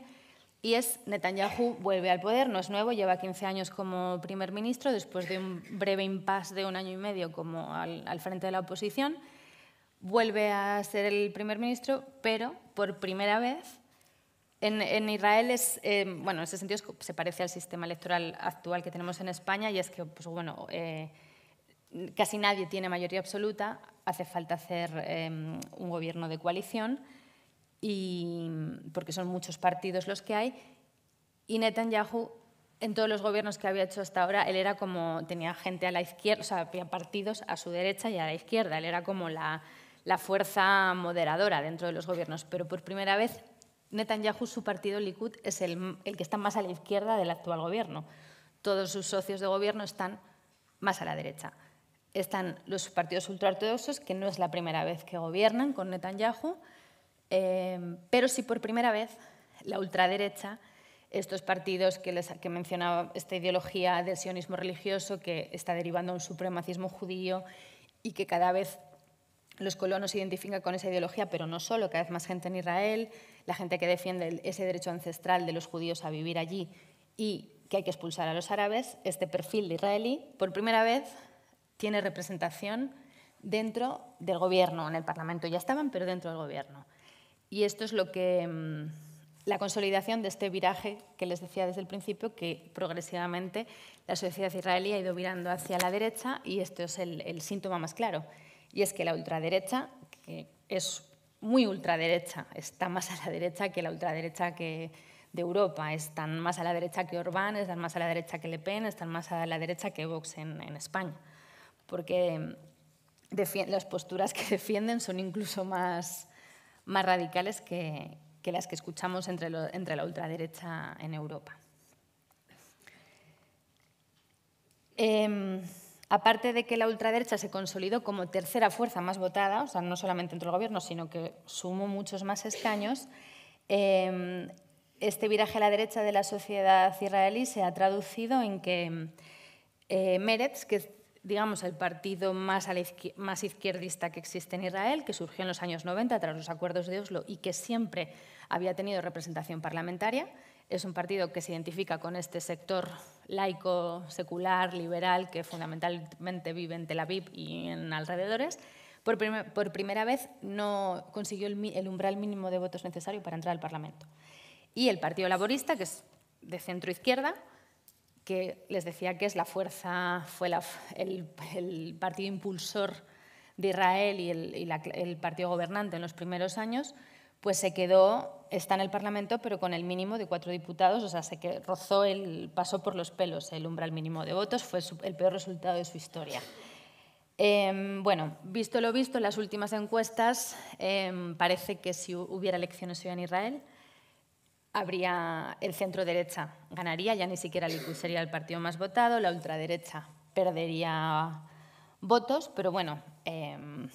y es Netanyahu vuelve al poder, no es nuevo, lleva 15 años como primer ministro, después de un breve impasse de un año y medio como al, frente de la oposición, vuelve a ser el primer ministro, pero por primera vez en, Israel es, eh, bueno, en ese sentido se parece al sistema electoral actual que tenemos en España y es que, pues bueno, eh, casi nadie tiene mayoría absoluta, hace falta hacer em, un gobierno de coalición, y, porque son muchos partidos los que hay, y Netanyahu en todos los gobiernos que había hecho hasta ahora, él era como, tenía gente a la izquierda, o sea, había partidos a su derecha y a la izquierda, él era como la, fuerza moderadora dentro de los gobiernos, pero por primera vez Netanyahu, su partido Likud, es el que está más a la izquierda del actual gobierno. Todos sus socios de gobierno están más a la derecha están los partidos ultraortodoxos, que no es la primera vez que gobiernan con Netanyahu, eh, pero sí por primera vez la ultraderecha, estos partidos que, les, que mencionaba, esta ideología del sionismo religioso que está derivando a un supremacismo judío y que cada vez los colonos se identifican con esa ideología, pero no solo, cada vez más gente en Israel, la gente que defiende ese derecho ancestral de los judíos a vivir allí y que hay que expulsar a los árabes, este perfil israelí, por primera vez tiene representación dentro del gobierno, en el Parlamento ya estaban, pero dentro del gobierno. Y esto es lo que mm, la consolidación de este viraje que les decía desde el principio, que progresivamente la sociedad israelí ha ido virando hacia la derecha y esto es el, síntoma más claro. Y es que la ultraderecha, que es muy ultraderecha, está más a la derecha que la ultraderecha que, de Europa, están más a la derecha que Orbán, están más a la derecha que Le Pen, están más a la derecha que Vox en España porque em, las posturas que [LAUGHS] defienden son incluso más, más radicales que, las que escuchamos entre, entre la ultraderecha en Europa. Em, aparte de que la ultraderecha se consolidó como tercera fuerza más votada, o sea, no solamente entre el gobierno, sino que sumó muchos más escaños, em, este viraje a la derecha de la sociedad israelí se ha traducido en que eh, Meretz, que digamos, el partido más, izquierdista que existe en Israel, que surgió en los años 90 tras los acuerdos de Oslo y que siempre había tenido representación parlamentaria. Es un partido que se identifica con este sector laico, secular, liberal, que fundamentalmente vive en Tel Aviv y en alrededores. Por, primera vez no consiguió el, el umbral mínimo de votos necesario para entrar al Parlamento. Y el Partido Laborista, que es de centro izquierda, que les decía que es la fuerza, fue el, partido impulsor de Israel y, el, partido gobernante en los primeros años, pues se quedó, está en el Parlamento, pero con el mínimo de cuatro diputados, o sea, se que rozó el pasó por los pelos, el umbral mínimo de votos, fue el peor resultado de su historia. Em, bueno, visto lo visto en las últimas encuestas, em, parece que si hubiera elecciones hoy en Israel, habría el centro derecha ganaría, ya ni siquiera el sería el partido más votado, la ultraderecha perdería votos, pero bueno, em,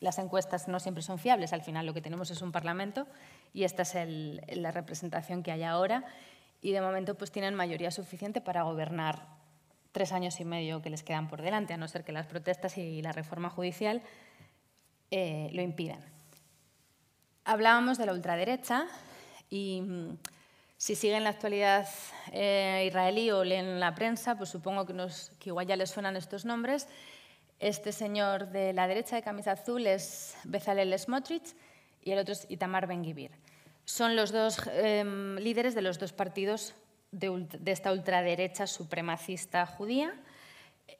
las encuestas no siempre son fiables, al final lo que tenemos es un parlamento y esta es la representación que hay ahora y de momento pues tienen mayoría suficiente para gobernar tres años y medio que les quedan por delante, a no ser que las protestas y la reforma judicial eh, lo impidan. Hablábamos de la ultraderecha, y mm, si siguen la actualidad eh, israelí o leen la prensa, pues supongo que, nos, que igual ya les suenan estos nombres. Este señor de la derecha de camisa azul es Bezalel Smotrich y el otro es Itamar ben gibir Son los dos em, líderes de los dos partidos de, de esta ultraderecha supremacista judía.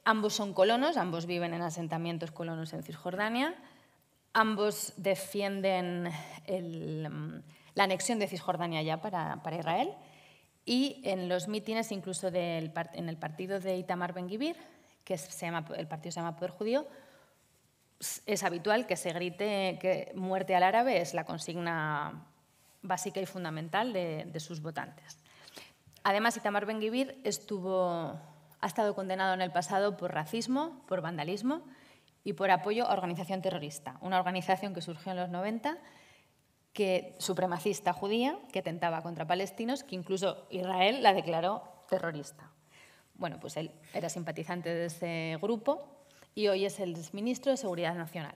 Ambos son colonos, ambos viven en asentamientos colonos en Cisjordania. Ambos defienden el mm, la anexión de Cisjordania ya para, Israel y en los mítines incluso en el partido de Itamar Ben-Gvir, que se llama, el partido se llama Poder Judío, es habitual que se grite que muerte al árabe es la consigna básica y fundamental de, sus votantes. Además, Itamar Ben-Gvir estuvo, ha estado condenado en el pasado por racismo, por vandalismo y por apoyo a organización terrorista, una organización que surgió en los 90 que supremacista judía que tentaba contra palestinos, que incluso Israel la declaró terrorista. Bueno, pues él era simpatizante de ese grupo y hoy es el ministro de Seguridad Nacional.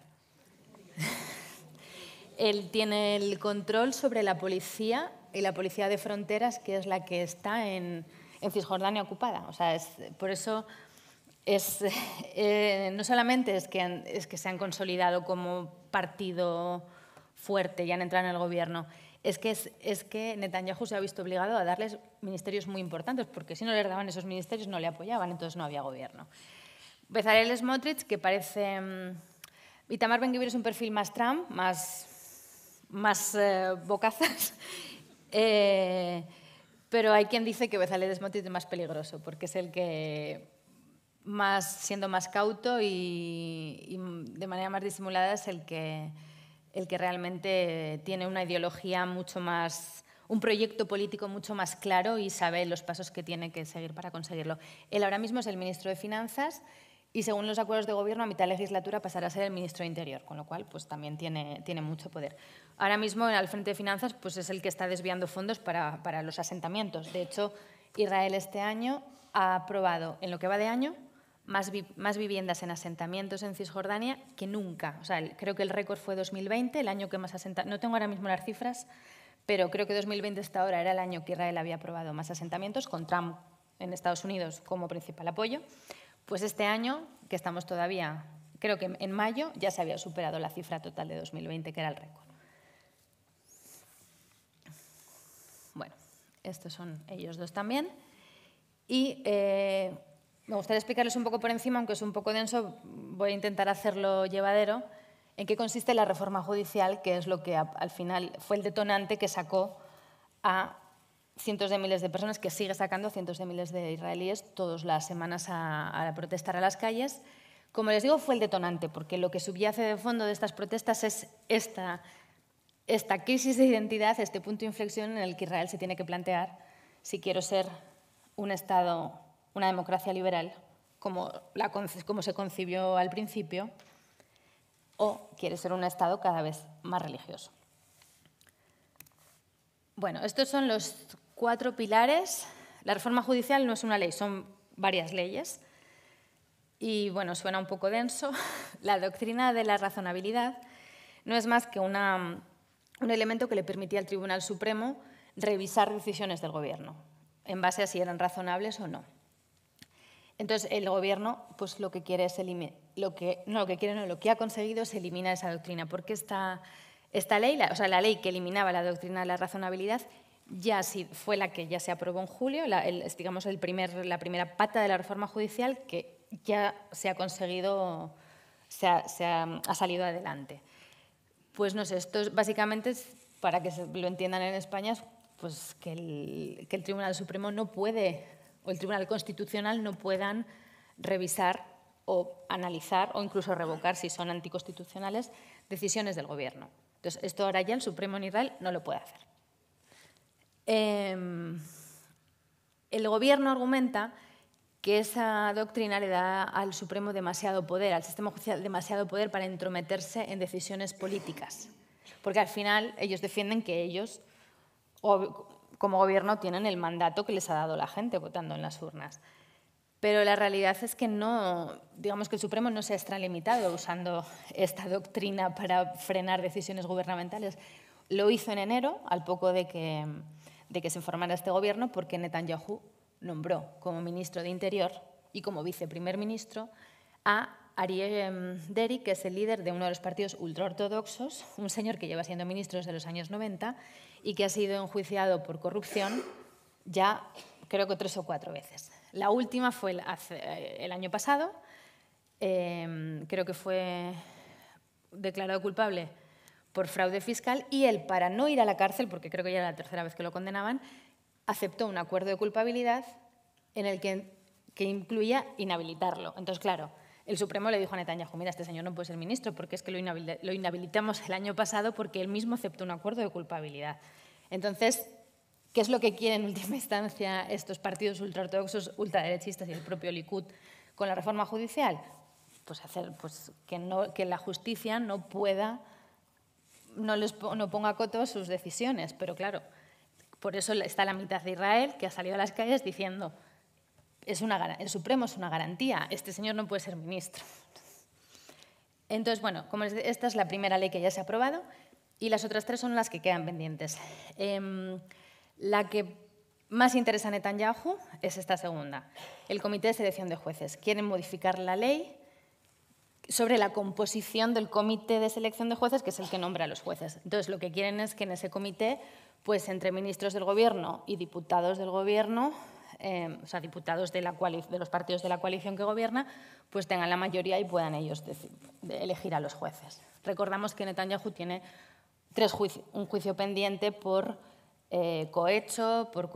[LAUGHS] él tiene el control sobre la policía y la policía de fronteras, que es la que está en, en Cisjordania ocupada. O sea, es, por eso es, [LAUGHS] eh, no solamente es que, es que se han consolidado como partido fuerte y han entrado en el gobierno, es que, es, que Netanyahu se ha visto obligado a darles ministerios muy importantes, porque si no les daban esos ministerios no le apoyaban, entonces no había gobierno. Bezalel Smotrich, que parece... Mm, Itamar ben es un perfil más Trump, más, más eh, bocazas, [LAUGHS] eh, pero hay quien dice que Bezalel Smotrich es más peligroso, porque es el que más siendo más cauto y de manera más disimulada es el que el que realmente tiene una ideología mucho más un proyecto político mucho más claro y sabe los pasos que tiene que seguir para conseguirlo. Él ahora mismo es el ministro de Finanzas y según los acuerdos de gobierno a mitad de legislatura pasará a ser el ministro de Interior, con lo cual pues también tiene, tiene mucho poder. Ahora mismo al frente de Finanzas pues es el que está desviando fondos para los asentamientos. De hecho, Israel este año ha aprobado en lo que va de año más, viviendas en asentamientos en Cisjordania que nunca. O sea, creo que el récord fue 2020, el año que más asentamientos... No tengo ahora mismo las cifras, pero creo que 2020 hasta ahora era el año que Israel había aprobado más asentamientos, con Trump en Estados Unidos como principal apoyo. Pues este año, que estamos todavía, creo que en mayo, ya se había superado la cifra total de 2020, que era el récord. Bueno, estos son ellos dos también. Y eh, me gustaría explicarles un poco por encima, aunque es un poco denso, voy a intentar hacerlo llevadero, en qué consiste la reforma judicial, que es lo que al final fue el detonante que sacó a cientos de miles de personas, que sigue sacando a cientos de miles de israelíes todas las semanas a, protestar a las calles. Como les digo, fue el detonante, porque lo que subyace de fondo de estas protestas es esta, esta crisis de identidad, este punto de inflexión en el que Israel se tiene que plantear si quiero ser un Estado una democracia liberal, como, se concibió al principio, o quiere ser un Estado cada vez más religioso. Bueno, estos son los cuatro pilares. La reforma judicial no es una ley, son varias leyes. Y bueno, suena un poco denso. [LAUGHS] La doctrina de la razonabilidad no es más que un elemento que le permitía al Tribunal Supremo revisar decisiones del Gobierno, en base a si eran razonables o no. Entonces, el gobierno, pues lo que quiere es lo que, no, lo que quiere no, lo que ha conseguido es eliminar esa doctrina, porque esta, esta ley, la, o sea, la ley que eliminaba la doctrina de la razonabilidad, ya sí, fue la que ya se aprobó en julio, la, digamos el primer, la primera pata de la reforma judicial que ya se ha conseguido, se ha, ha, salido adelante. Pues no sé, esto es, básicamente, para que lo entiendan en España, pues que que el Tribunal Supremo no puede o el Tribunal Constitucional no puedan revisar o analizar o incluso revocar, si son anticonstitucionales, decisiones del Gobierno. Entonces, esto ahora ya el Supremo en Israel no lo puede hacer. Em, el Gobierno argumenta que esa doctrina le da al Supremo demasiado poder, al sistema judicial demasiado poder para entrometerse en decisiones políticas. Porque al final ellos defienden que ellos como gobierno tienen el mandato que les ha dado la gente votando en las urnas. Pero la realidad es que no, digamos que el Supremo no se ha extralimitado usando esta doctrina para frenar decisiones gubernamentales. Lo hizo en enero, al poco de que se formara este gobierno, porque Netanyahu nombró como ministro de Interior y como viceprimer ministro a Ariel em, Deri, que es el líder de uno de los partidos ultraortodoxos, un señor que lleva siendo ministro desde los años 90 y que ha sido enjuiciado por corrupción ya creo que tres o cuatro veces. La última fue el, eh, año pasado, em, creo que fue declarado culpable por fraude fiscal y él, para no ir a la cárcel, porque creo que ya era la tercera vez que lo condenaban, aceptó un acuerdo de culpabilidad en el que, que incluía inhabilitarlo. Entonces, claro, el Supremo le dijo a Netanyahu, mira, este señor no puede ser ministro porque es que lo inhabilitamos el año pasado porque él mismo aceptó un acuerdo de culpabilidad. Entonces, ¿qué es lo que quieren en última instancia estos partidos ultraortodoxos, ultraderechistas y el propio Likud con la reforma judicial? Pues hacer pues, que, la justicia no pueda, no, les, no ponga coto a sus decisiones. Pero claro, por eso está la mitad de Israel que ha salido a las calles diciendo es una, el Supremo es una garantía, este señor no puede ser ministro. Entonces, bueno, como esta es la primera ley que ya se ha aprobado y las otras tres son las que quedan pendientes. Em, la que más interesa a Netanyahu es esta segunda, el Comité de Selección de Jueces. Quieren modificar la ley sobre la composición del comité de selección de jueces, que es el que nombra a los jueces. Entonces, lo que quieren es que en ese comité, pues entre ministros del gobierno y diputados del gobierno, Em, o sea, diputados de, la de los partidos de la coalición que gobierna, pues tengan la mayoría y puedan ellos elegir a los jueces. Recordamos que Netanyahu tiene tres un juicio pendiente por eh, cohecho, por,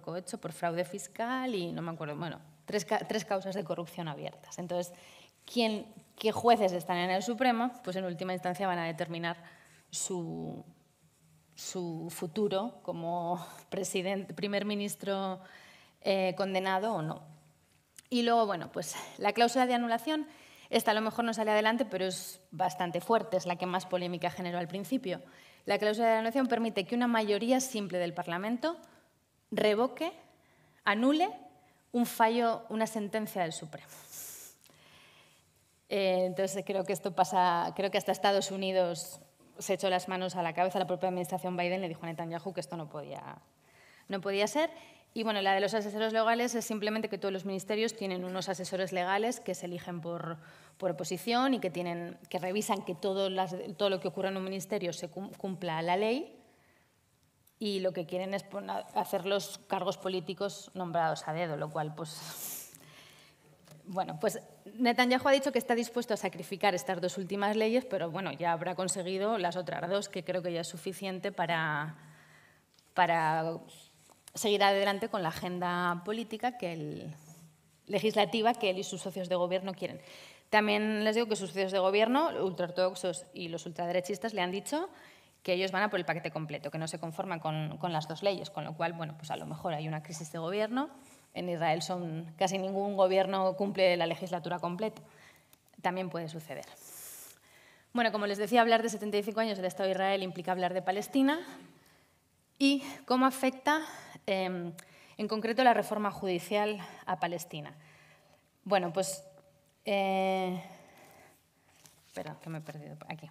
cohecho, por fraude fiscal y no me acuerdo, bueno, tres, causas de corrupción abiertas. Entonces, ¿quién, ¿qué jueces están en el Supremo? Pues en última instancia van a determinar su, su futuro como presidente, primer ministro eh, condenado o no. Y luego, bueno, pues la cláusula de anulación, esta a lo mejor no sale adelante, pero es bastante fuerte, es la que más polémica generó al principio. La cláusula de anulación permite que una mayoría simple del Parlamento revoque, anule un fallo, una sentencia del Supremo. Eh, entonces creo que esto pasa, creo que hasta Estados Unidos se echó las manos a la cabeza, la propia administración Biden le dijo a Netanyahu que esto no podía, no podía ser. Y bueno, la de los asesores legales es simplemente que todos los ministerios tienen unos asesores legales que se eligen por, por oposición y que, tienen, que revisan que todo, lo que ocurre en un ministerio se cumpla la ley y lo que quieren es hacer los cargos políticos nombrados a dedo, lo cual pues... [LAUGHS] Bueno, pues Netanyahu ha dicho que está dispuesto a sacrificar estas dos últimas leyes, pero bueno, ya habrá conseguido las otras dos, que creo que ya es suficiente para, para seguirá adelante con la agenda política que el, legislativa que él y sus socios de gobierno quieren. También les digo que sus socios de gobierno, ultraortodoxos y los ultraderechistas, le han dicho que ellos van a por el paquete completo, que no se conforman con, con, las dos leyes, con lo cual, bueno, pues a lo mejor hay una crisis de gobierno. En Israel son, casi ningún gobierno cumple la legislatura completa. También puede suceder. Bueno, como les decía, hablar de 75 años del Estado de Israel implica hablar de Palestina y cómo afecta Em, en concreto la reforma judicial a Palestina. Bueno, pues... Eh, me he perdido. Aquí.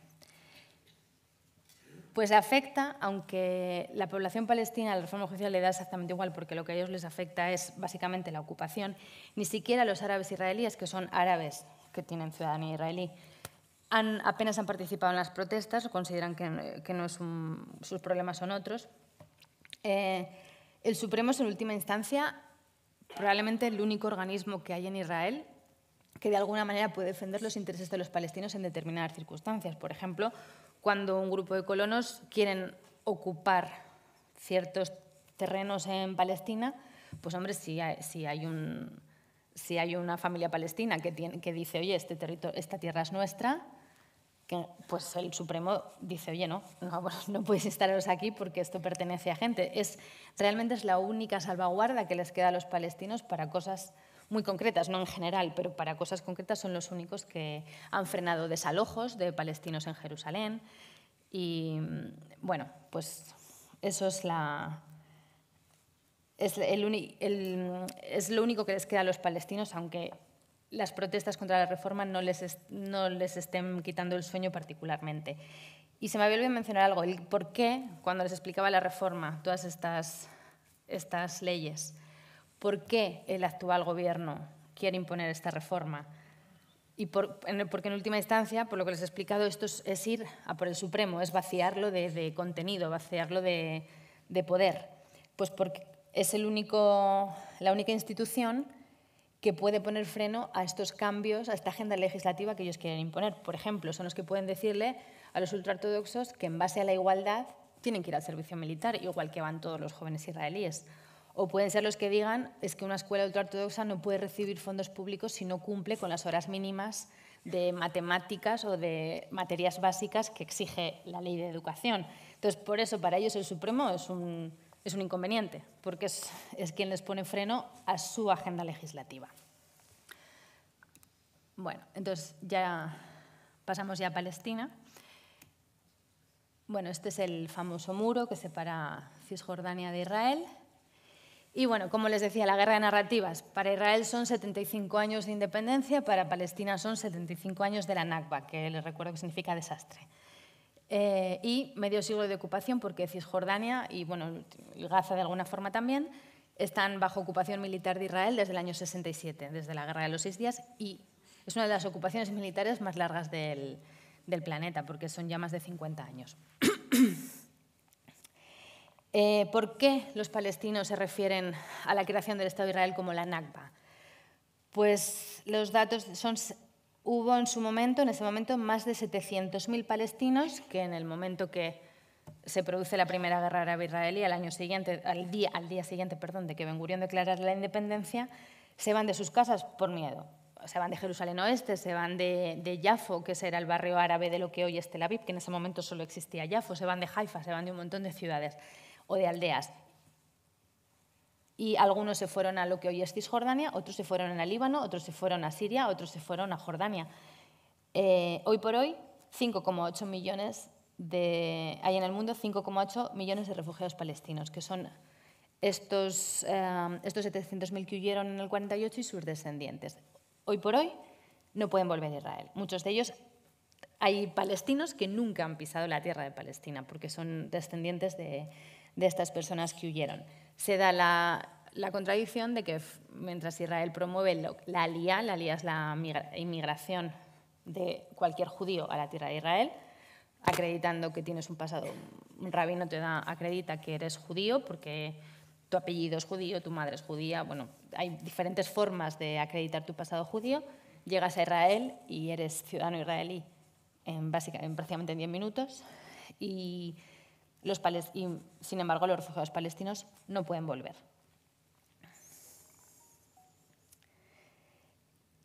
Pues afecta, aunque la población palestina la reforma judicial le da exactamente igual, porque lo que a ellos les afecta es básicamente la ocupación, ni siquiera los árabes israelíes, que son árabes que tienen ciudadanía israelí, han, apenas han participado en las protestas o consideran que, no sus problemas son otros. Eh, el Supremo es en última instancia probablemente el único organismo que hay en Israel que de alguna manera puede defender los intereses de los palestinos en determinadas circunstancias. Por ejemplo, cuando un grupo de colonos quieren ocupar ciertos terrenos en Palestina, pues hombre, si hay, una familia palestina que, dice, oye, este esta tierra es nuestra, que pues el Supremo dice, oye, no, no, [LAUGHS] podéis estaros aquí porque esto pertenece a gente. Es, realmente es la única salvaguarda que les queda a los palestinos para cosas muy concretas, no en general, pero para cosas concretas son los únicos que han frenado desalojos de palestinos en Jerusalén. Y bueno, pues eso es la... Es, el, el, es lo único que les queda a los palestinos, aunque las protestas contra la reforma no les, no les estén quitando el sueño particularmente. Y se me había olvidado mencionar algo, el por qué, cuando les explicaba la reforma, todas estas, estas leyes, por qué el actual gobierno quiere imponer esta reforma. Y por, porque en última instancia, por lo que les he explicado, esto es, ir a por el Supremo, es vaciarlo de, contenido, vaciarlo de, de poder. Pues porque es el único, la única institución que puede poner freno a estos cambios, a esta agenda legislativa que ellos quieren imponer. Por ejemplo, son los que pueden decirle a los ultraortodoxos que en base a la igualdad tienen que ir al servicio militar, igual que van todos los jóvenes israelíes. O pueden ser los que digan es que una escuela ultraortodoxa no puede recibir fondos públicos si no cumple con las horas mínimas de matemáticas o de materias básicas que exige la ley de educación. Entonces, por eso para ellos el Supremo es un, es un inconveniente, porque es, quien les pone freno a su agenda legislativa. Bueno, entonces ya pasamos ya a Palestina. Bueno, este es el famoso muro que separa Cisjordania de Israel. Y bueno, como les decía, la guerra de narrativas. Para Israel son 75 años de independencia, para Palestina son 75 años de la Nakba, que les recuerdo que significa desastre. Eh, y medio siglo de ocupación porque Cisjordania y bueno, Gaza de alguna forma también están bajo ocupación militar de Israel desde el año 67, desde la Guerra de los Seis Días, y es una de las ocupaciones militares más largas del, planeta, porque son ya más de 50 años. [COUGHS] Eh, ¿Por qué los palestinos se refieren a la creación del Estado de Israel como la Nakba? Pues los datos son Hubo en su momento, en ese momento, más de 700.000 palestinos que en el momento que se produce la primera guerra árabe-israelí, al año siguiente, al día, al día siguiente, perdón, de que Ben Gurión declarara la independencia, se van de sus casas por miedo. Se van de Jerusalén Oeste, se van de, de Jafo, que era el barrio árabe de lo que hoy es Tel Aviv, que en ese momento solo existía Jafo, se van de Haifa, se van de un montón de ciudades o de aldeas y algunos se fueron a lo que hoy es Cisjordania, otros se fueron a Líbano, otros se fueron a Siria, otros se fueron a Jordania. Eh, hoy por hoy, 5,8 millones de, hay en el mundo 5,8 millones de refugiados palestinos, que son estos, eh, estos 700.000 que huyeron en el 48 y sus descendientes. Hoy por hoy no pueden volver a Israel. Muchos de ellos hay palestinos que nunca han pisado la tierra de Palestina porque son descendientes de, de estas personas que huyeron. Se da la, contradicción de que mientras Israel promueve la alía, la alía es la inmigración de cualquier judío a la tierra de Israel, acreditando que tienes un pasado, un rabino te da, acredita que eres judío porque tu apellido es judío, tu madre es judía, bueno, hay diferentes formas de acreditar tu pasado judío, llegas a Israel y eres ciudadano israelí en, básicamente, en prácticamente 10 minutos y los y, sin embargo, los refugiados palestinos no pueden volver.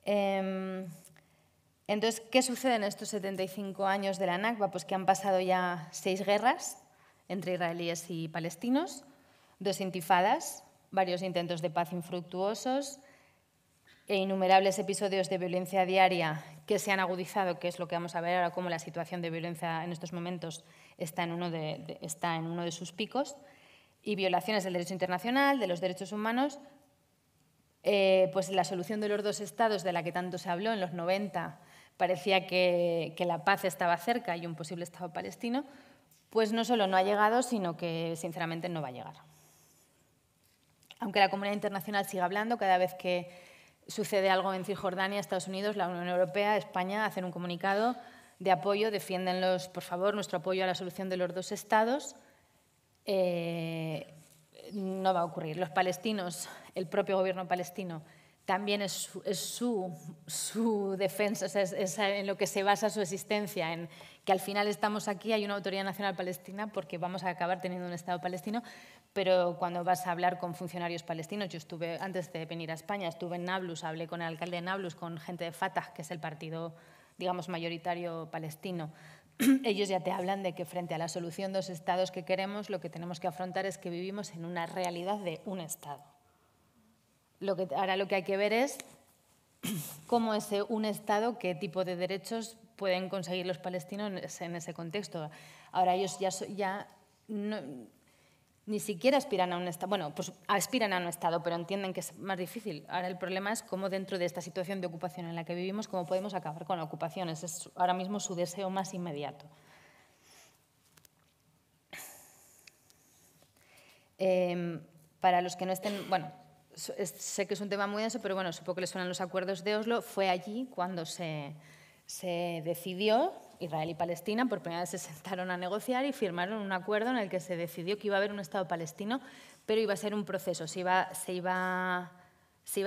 Em, entonces, ¿qué sucede en estos 75 años de la Nakba? Pues que han pasado ya seis guerras entre israelíes y palestinos, dos intifadas, varios intentos de paz infructuosos, e innumerables episodios de violencia diaria que se han agudizado, que es lo que vamos a ver ahora, cómo la situación de violencia en estos momentos está en uno de, está en uno de sus picos, y violaciones del derecho internacional, de los derechos humanos, eh, pues la solución de los dos estados de la que tanto se habló en los 90 parecía que, que, la paz estaba cerca y un posible Estado palestino, pues no solo no ha llegado, sino que sinceramente no va a llegar. Aunque la comunidad internacional siga hablando, cada vez que sucede algo en Cisjordania, Estados Unidos, la Unión Europea, España hacen un comunicado de apoyo, defiéndenlos, por favor, nuestro apoyo a la solución de los dos estados. Eh, no va a ocurrir. Los palestinos, el propio gobierno palestino, también es su, defensa, es en lo que se basa su existencia, en que al final estamos aquí, hay una autoridad nacional palestina porque vamos a acabar teniendo un Estado palestino, pero cuando vas a hablar con funcionarios palestinos, yo estuve, antes de venir a España, estuve en Nablus, hablé con el alcalde de Nablus, con gente de Fatah, que es el partido, digamos, mayoritario palestino. [CLEARS THROAT] Ellos ya te hablan de que frente a la solución de los estados que queremos, lo que tenemos que afrontar es que vivimos en una realidad de un estado. Lo que, ahora lo que hay que ver es [CLEARS THROAT] cómo es un estado, qué tipo de derechos pueden conseguir los palestinos en ese contexto. Ahora ellos ya... ya no, ni siquiera aspiran a un estado, bueno, pues aspiran a un estado, pero entienden que es más difícil. Ahora el problema es cómo dentro de esta situación de ocupación en la que vivimos, cómo podemos acabar con la ocupación. Ese es ahora mismo su deseo más inmediato. Em, para los que no estén, bueno, sé que es un tema muy denso, pero bueno, supongo que les suenan los acuerdos de Oslo. Fue allí cuando se, se decidió Israel y Palestina por primera vez se [LAUGHS] sentaron a negociar y firmaron un acuerdo en el que se decidió que iba a haber un Estado palestino, pero iba a ser un proceso, se iba, a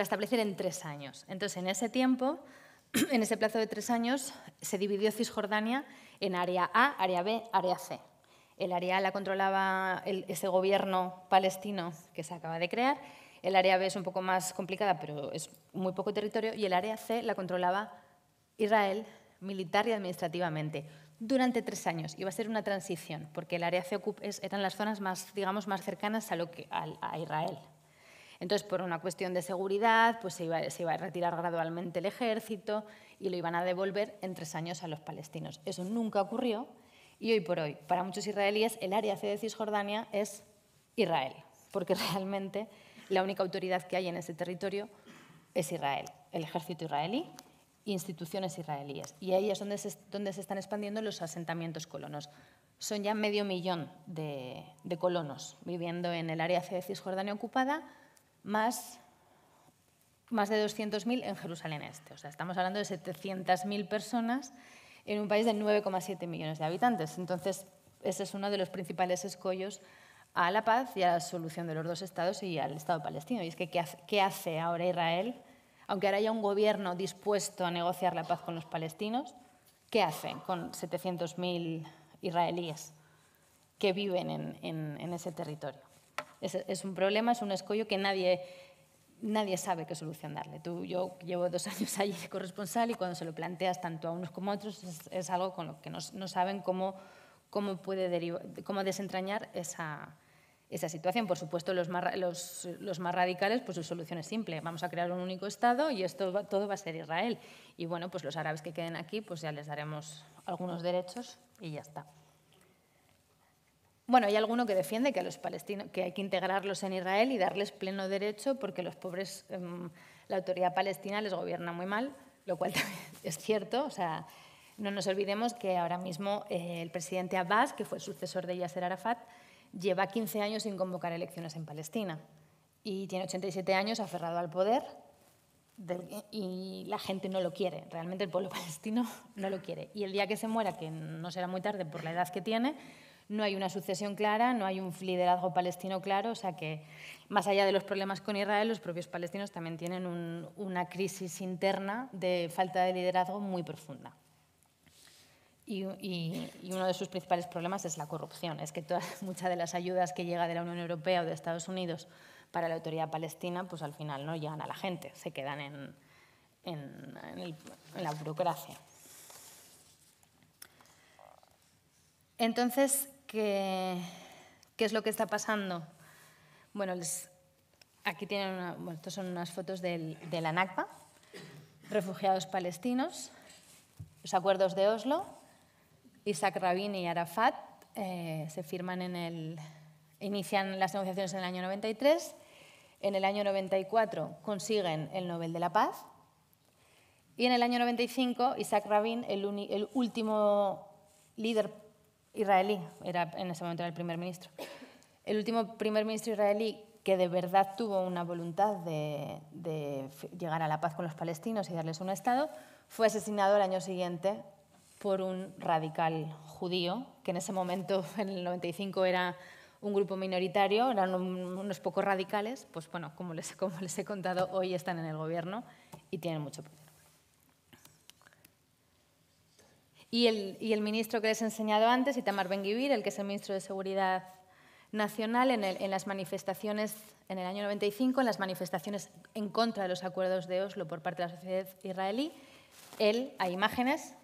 establecer en tres años. Entonces, en ese tiempo, [CLEARS THROAT] en ese plazo de tres años, se dividió Cisjordania en área A, área B, área C. El área A la controlaba ese gobierno palestino que se acaba de crear, el área B es un poco más complicada, pero es muy poco territorio, y el área C la controlaba Israel, militar y administrativamente durante tres años. Iba a ser una transición, porque el área CEOCUP eran las zonas más, digamos, más cercanas a, lo a, Israel. Entonces, por una cuestión de seguridad, pues se iba, se iba, a retirar gradualmente el ejército y lo iban a devolver en tres años a los palestinos. Eso nunca ocurrió y hoy por hoy, para muchos israelíes, el área C de Cisjordania es Israel, porque [LAUGHS] realmente la única autoridad que hay en ese territorio es Israel, el ejército israelí instituciones israelíes. Y ahí es donde se, donde se están expandiendo los asentamientos colonos. Son ya medio millón de, de colonos viviendo en el área C de Cisjordania ocupada, más, más de 200.000 en Jerusalén Este. O sea, estamos hablando de 700.000 personas en un país de 9,7 millones de habitantes. Entonces, ese es uno de los principales escollos a la paz y a la solución de los dos estados y al Estado palestino. Y es que, ¿qué hace ahora Israel? aunque ahora haya un gobierno dispuesto a negociar la paz con los palestinos, ¿qué hacen con 700.000 israelíes que viven en, ese territorio? Es, un problema, es un escollo que nadie, nadie sabe qué solución darle. yo llevo dos [LAUGHS] años allí de corresponsal y cuando se lo planteas tanto a unos como a otros es, algo con lo que no, saben cómo, cómo, puede cómo desentrañar esa, esa situación. Por supuesto, los más, radicales, pues su solución es simple. Vamos a crear un único Estado y esto todo va a ser Israel. Y bueno, pues los árabes que queden aquí, pues ya les daremos algunos derechos y ya está. Bueno, hay alguno que defiende que, los palestinos, que hay que integrarlos en Israel y darles pleno derecho porque los pobres, em, la autoridad palestina les gobierna muy mal, lo cual [LAUGHS] también es cierto. O sea, no nos olvidemos que ahora mismo eh, el presidente Abbas, que fue el sucesor de Yasser Arafat, lleva 15 años sin convocar elecciones en Palestina y tiene 87 años aferrado al poder y la gente no lo quiere, realmente el pueblo [LAUGHS] palestino no lo quiere. Y el día que se muera, que no será muy tarde por la edad que tiene, no hay una sucesión clara, no hay un liderazgo palestino claro, o sea que más allá de los problemas con Israel, los propios palestinos también tienen una crisis interna de falta de liderazgo muy profunda. Y, uno de sus principales problemas es la corrupción. Es que [LAUGHS] muchas de las ayudas que llega de la Unión Europea o de Estados Unidos para la autoridad palestina, pues al final no llegan a la gente, se quedan en, la burocracia. Entonces, ¿qué, es lo que está pasando? Bueno, aquí tienen bueno, son unas fotos de la NACPA, refugiados palestinos, los acuerdos de Oslo, Isaac Rabin y Arafat eh, se firman en el, inician las negociaciones en el año 93. En el año 94 consiguen el Nobel de la Paz. Y en el año 95, Isaac Rabin, el, último líder israelí, era en ese momento era el primer ministro, el último primer ministro israelí que de verdad tuvo una voluntad de, de llegar a la paz con los palestinos y darles un Estado, fue asesinado el año siguiente por un radical judío, que en ese momento, [LAUGHS] en el 95, era un grupo minoritario, eran unos pocos radicales, pues bueno, como les, [LAUGHS] como les he contado, hoy están en el gobierno y tienen mucho poder. Y el, y el ministro que les he enseñado antes, Itamar Ben-Gvir, el que es el ministro de Seguridad Nacional, en, el, en, las manifestaciones, en el año 95, en las manifestaciones en contra de los acuerdos de Oslo por parte de la sociedad israelí, él, hay imágenes,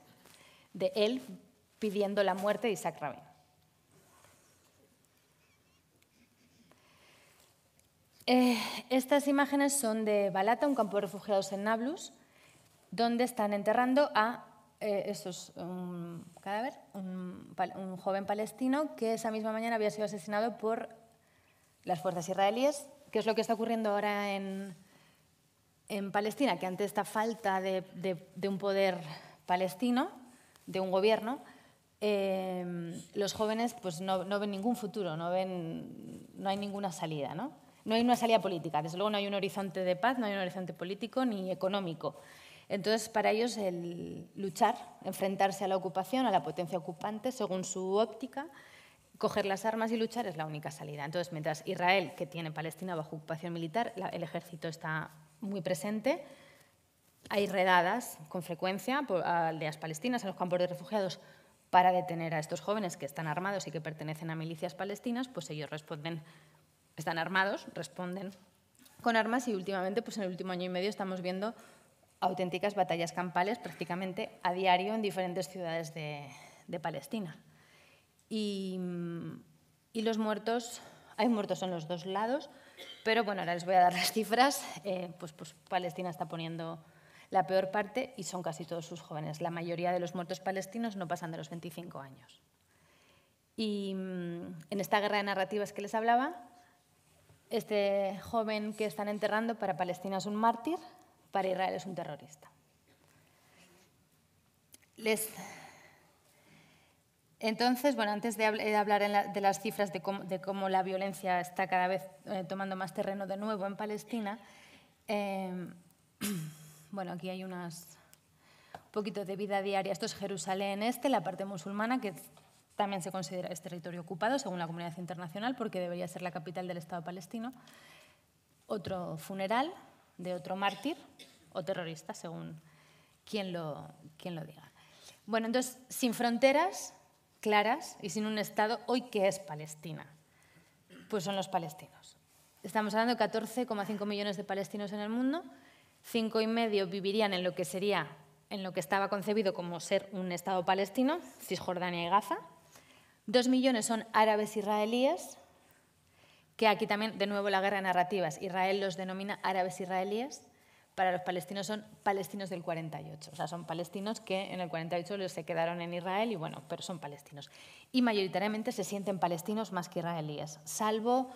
de él pidiendo la muerte de Isaac Rabin. Eh, estas imágenes son de Balata, un campo de refugiados en Nablus, donde están enterrando a eh, un cadáver, un, joven palestino que esa misma mañana había sido asesinado por las fuerzas israelíes, que es lo que está ocurriendo ahora en, Palestina, que ante esta falta de un poder palestino, de un gobierno, eh, los jóvenes pues, no, ven ningún futuro, no, ven, no hay ninguna salida. ¿no? no hay una salida política, desde luego no hay un horizonte de paz, no hay un horizonte político ni económico. Entonces, para ellos el luchar, enfrentarse a la ocupación, a la potencia ocupante, según su óptica, coger las armas y luchar es la única salida. Entonces, mientras Israel, que tiene Palestina bajo ocupación militar, el ejército está muy presente, hay redadas con frecuencia a aldeas palestinas, a los campos de refugiados, para detener a estos jóvenes que están armados y que pertenecen a milicias palestinas, pues ellos responden, están armados, responden con armas y últimamente, pues en el último año y medio estamos viendo auténticas batallas campales prácticamente a diario en diferentes ciudades de, Palestina. Y, y, los muertos, hay muertos en los dos lados, pero bueno, ahora les voy a dar las cifras, eh, pues, pues Palestina está poniendo la peor parte, y son casi todos sus jóvenes, la mayoría de los muertos palestinos no pasan de los 25 años. Y mm, en esta guerra de narrativas que les hablaba, este joven que están enterrando para Palestina es un mártir, para Israel es un terrorista. Les... Entonces, bueno, antes de, hablar de las cifras de cómo, la violencia está cada vez eh, tomando más terreno de nuevo en Palestina, em, [CLEARS THROAT] Bueno, aquí hay unas un poquito de vida diaria. Esto es Jerusalén Este, la parte musulmana, que también se considera este territorio ocupado según la comunidad internacional porque debería ser la capital del Estado palestino. Otro funeral de otro mártir o terrorista, según quien lo, quien lo diga. Bueno, entonces, sin fronteras claras y sin un Estado, hoy que es Palestina? Pues son los palestinos. Estamos hablando de 14,5 millones de palestinos en el mundo, cinco y medio vivirían en lo que sería, en lo que estaba concebido como ser un Estado palestino, Cisjordania y Gaza. Dos millones son árabes israelíes, que aquí también, de nuevo, la guerra de narrativas. Israel los denomina árabes israelíes. Para los palestinos son palestinos del 48, o sea, son palestinos que en el 48 se quedaron en Israel y bueno, pero son palestinos. Y mayoritariamente se sienten palestinos más que israelíes, salvo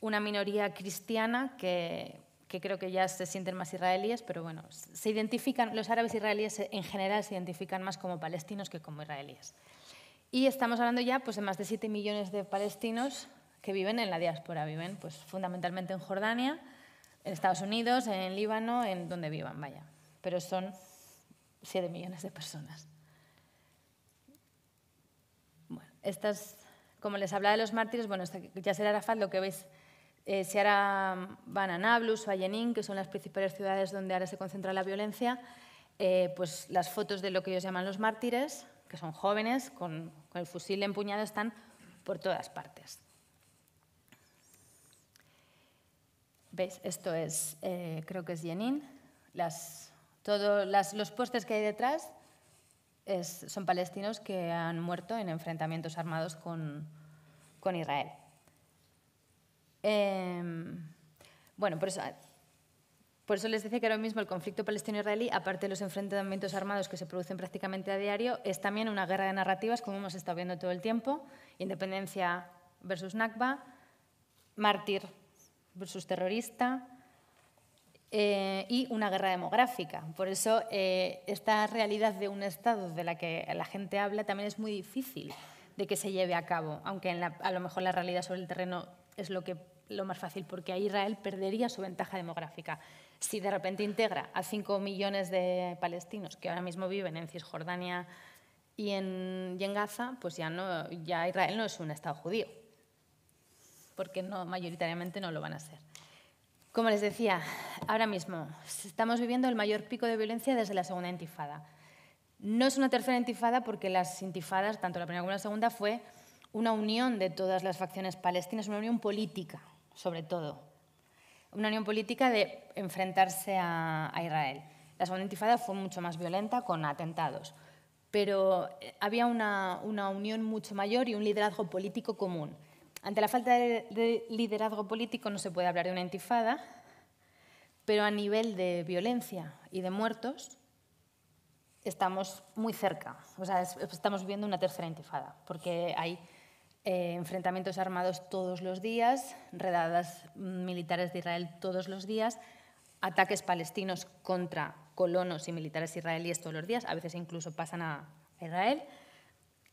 una minoría cristiana que que creo que ya se sienten más israelíes, pero bueno, se identifican, los árabes israelíes en general se identifican más como palestinos que como israelíes. Y estamos hablando ya pues, de más de 7 millones de palestinos que viven en la diáspora, viven pues, fundamentalmente en Jordania, en Estados Unidos, en Líbano, en donde vivan, vaya. Pero son 7 millones de personas. Bueno, estas, como les hablaba de los mártires, bueno, ya será Arafat lo que veis si eh, se van a Nablus o a que son las principales ciudades donde ahora se concentra la violencia, eh, pues las fotos de lo que ellos llaman los mártires, que son jóvenes, con, el fusil empuñado, están por todas partes. ¿Veis? Esto es, eh, creo que es Jenin. los postes que hay detrás son palestinos que han muerto en enfrentamientos armados con Israel. Em, bueno, ah, por eso, les decía que ahora mismo el conflicto palestino-israelí, aparte de los enfrentamientos armados que se producen prácticamente a diario, es también una guerra de narrativas, como hemos estado viendo todo el tiempo, independencia versus Nakba, mártir versus terrorista, eh, y una guerra demográfica. Por eso eh, esta realidad de un Estado de la que la gente habla también es muy difícil de que se lleve a cabo, aunque a lo mejor la realidad sobre el terreno es lo que lo más fácil, porque ahí Israel perdería su ventaja demográfica. Si de repente integra a 5 millones de palestinos que ahora mismo viven en Cisjordania y en, Gaza, pues ya, no, ya Israel no es un Estado judío, porque no, mayoritariamente no lo van a ser. Como les decía, ahora mismo estamos viviendo el mayor pico de violencia desde la segunda intifada. No es una tercera intifada porque las intifadas, tanto la primera como la segunda, fue una unión de todas las facciones palestinas, una unión política, sobre todo. Una unión política de enfrentarse a, Israel. La segunda intifada fue mucho más violenta con atentados, pero eh, había una, una, unión mucho mayor y un liderazgo político común. Ante la falta de liderazgo político no se puede hablar de una intifada, pero a nivel de violencia y de muertos estamos muy cerca, o sea, estamos viendo una tercera intifada, porque hay eh, enfrentamientos armados todos los días, redadas militares de Israel todos los días, ataques palestinos contra colonos y militares israelíes todos los días, a veces incluso pasan a Israel.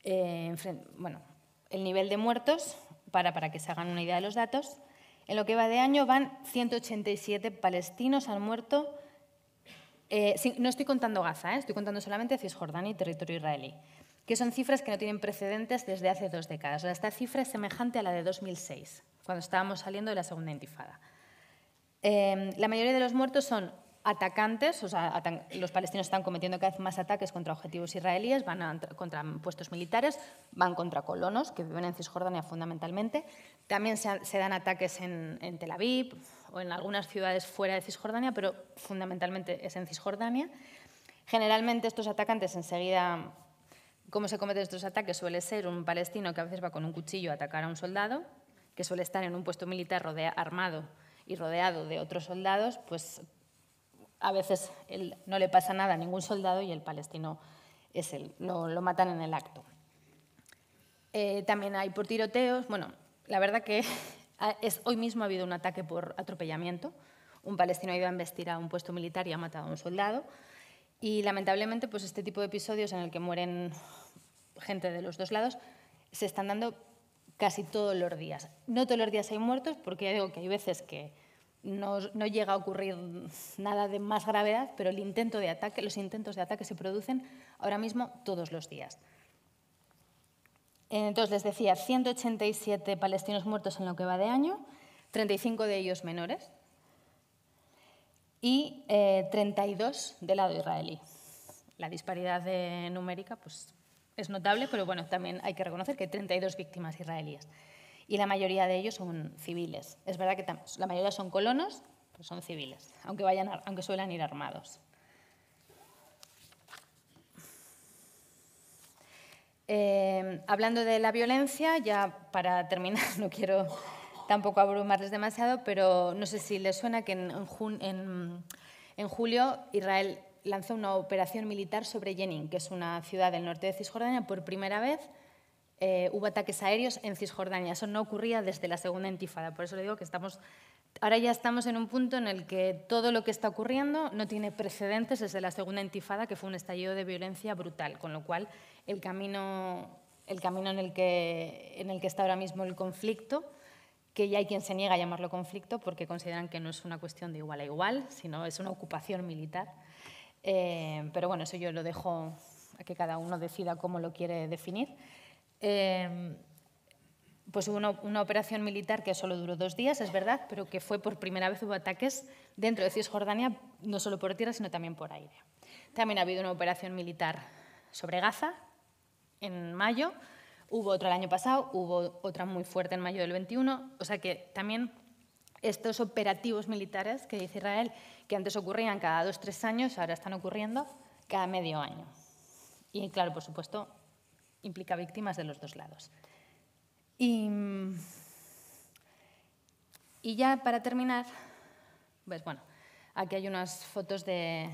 Eh, bueno, el nivel de muertos, para, para que se hagan una idea de los datos, en lo que va de año van 187 palestinos han muerto. Eh, no estoy contando Gaza, estoy contando solamente Cisjordania y territorio israelí que son cifras que no tienen precedentes desde hace dos décadas. Esta cifra es semejante a la de 2006, cuando estábamos saliendo de la segunda intifada. Em, la mayoría de los muertos son atacantes, o los palestinos están cometiendo cada vez más ataques contra objetivos israelíes, van contra puestos militares, van contra colonos que viven en Cisjordania fundamentalmente. También se, dan ataques en, Tel Aviv o en algunas ciudades fuera de Cisjordania, pero fundamentalmente es en Cisjordania. Generalmente estos atacantes enseguida ¿Cómo se cometen estos ataques? Suele ser un palestino que a veces va con un cuchillo a atacar a un soldado, que suele estar en un puesto militar armado y rodeado de otros soldados, pues a veces no le pasa nada a ningún soldado y el palestino es lo, matan en el acto. Eh, también hay por tiroteos, bueno, la verdad que [LAUGHS] es, hoy mismo ha habido un ataque por atropellamiento. Un palestino ha ido a embestir a un puesto militar y ha matado a un soldado. Y lamentablemente, pues este tipo de episodios en el que mueren gente de los dos lados se están dando casi todos los días. No todos los días hay muertos, porque ya digo que hay veces que no, no, llega a ocurrir nada de más gravedad, pero el intento de ataque, los intentos de ataque se producen ahora mismo todos los días. Entonces les decía, 187 palestinos muertos en lo que va de año, 35 de ellos menores, y 32 eh, del lado israelí. La disparidad numérica pues, es notable, pero bueno, también hay que reconocer que hay 32 víctimas israelíes y la mayoría de ellos son civiles. Es verdad que la mayoría son colonos, pero son civiles, aunque, vayan aunque suelen ir armados. Eh, hablando de la violencia, ya para terminar, [LAUGHS] no quiero tampoco abrumarles demasiado, pero no sé si les suena que en, julio Israel lanzó una operación militar sobre Jenin, que es una ciudad del norte de Cisjordania. Por primera vez eh, hubo ataques aéreos en Cisjordania. Eso no ocurría desde la segunda intifada. Por eso le digo que estamos, ahora ya estamos en un punto en el que todo lo que está ocurriendo no tiene precedentes desde la segunda intifada, que fue un estallido de violencia brutal. Con lo cual, el camino, el camino en, el que, en el que está ahora mismo el conflicto que ya hay quien se niega a llamarlo conflicto porque consideran que no es una cuestión de igual a igual, sino es una ocupación militar. Eh, pero bueno, eso yo lo dejo a que cada uno decida cómo lo quiere definir. Eh, pues hubo una, una, operación militar que solo duró dos días, es verdad, pero que fue por primera vez hubo ataques dentro de Cisjordania, no solo por tierra, sino también por aire. También ha habido una operación militar sobre Gaza en mayo, Hubo otra el año pasado, hubo otra muy fuerte en mayo del 21. O sea que también estos operativos militares que dice Israel, que antes ocurrían cada dos, tres años, ahora están ocurriendo cada medio año. Y claro, por supuesto, implica víctimas de los dos lados. Y, y ya para terminar, pues bueno, aquí hay unas fotos de,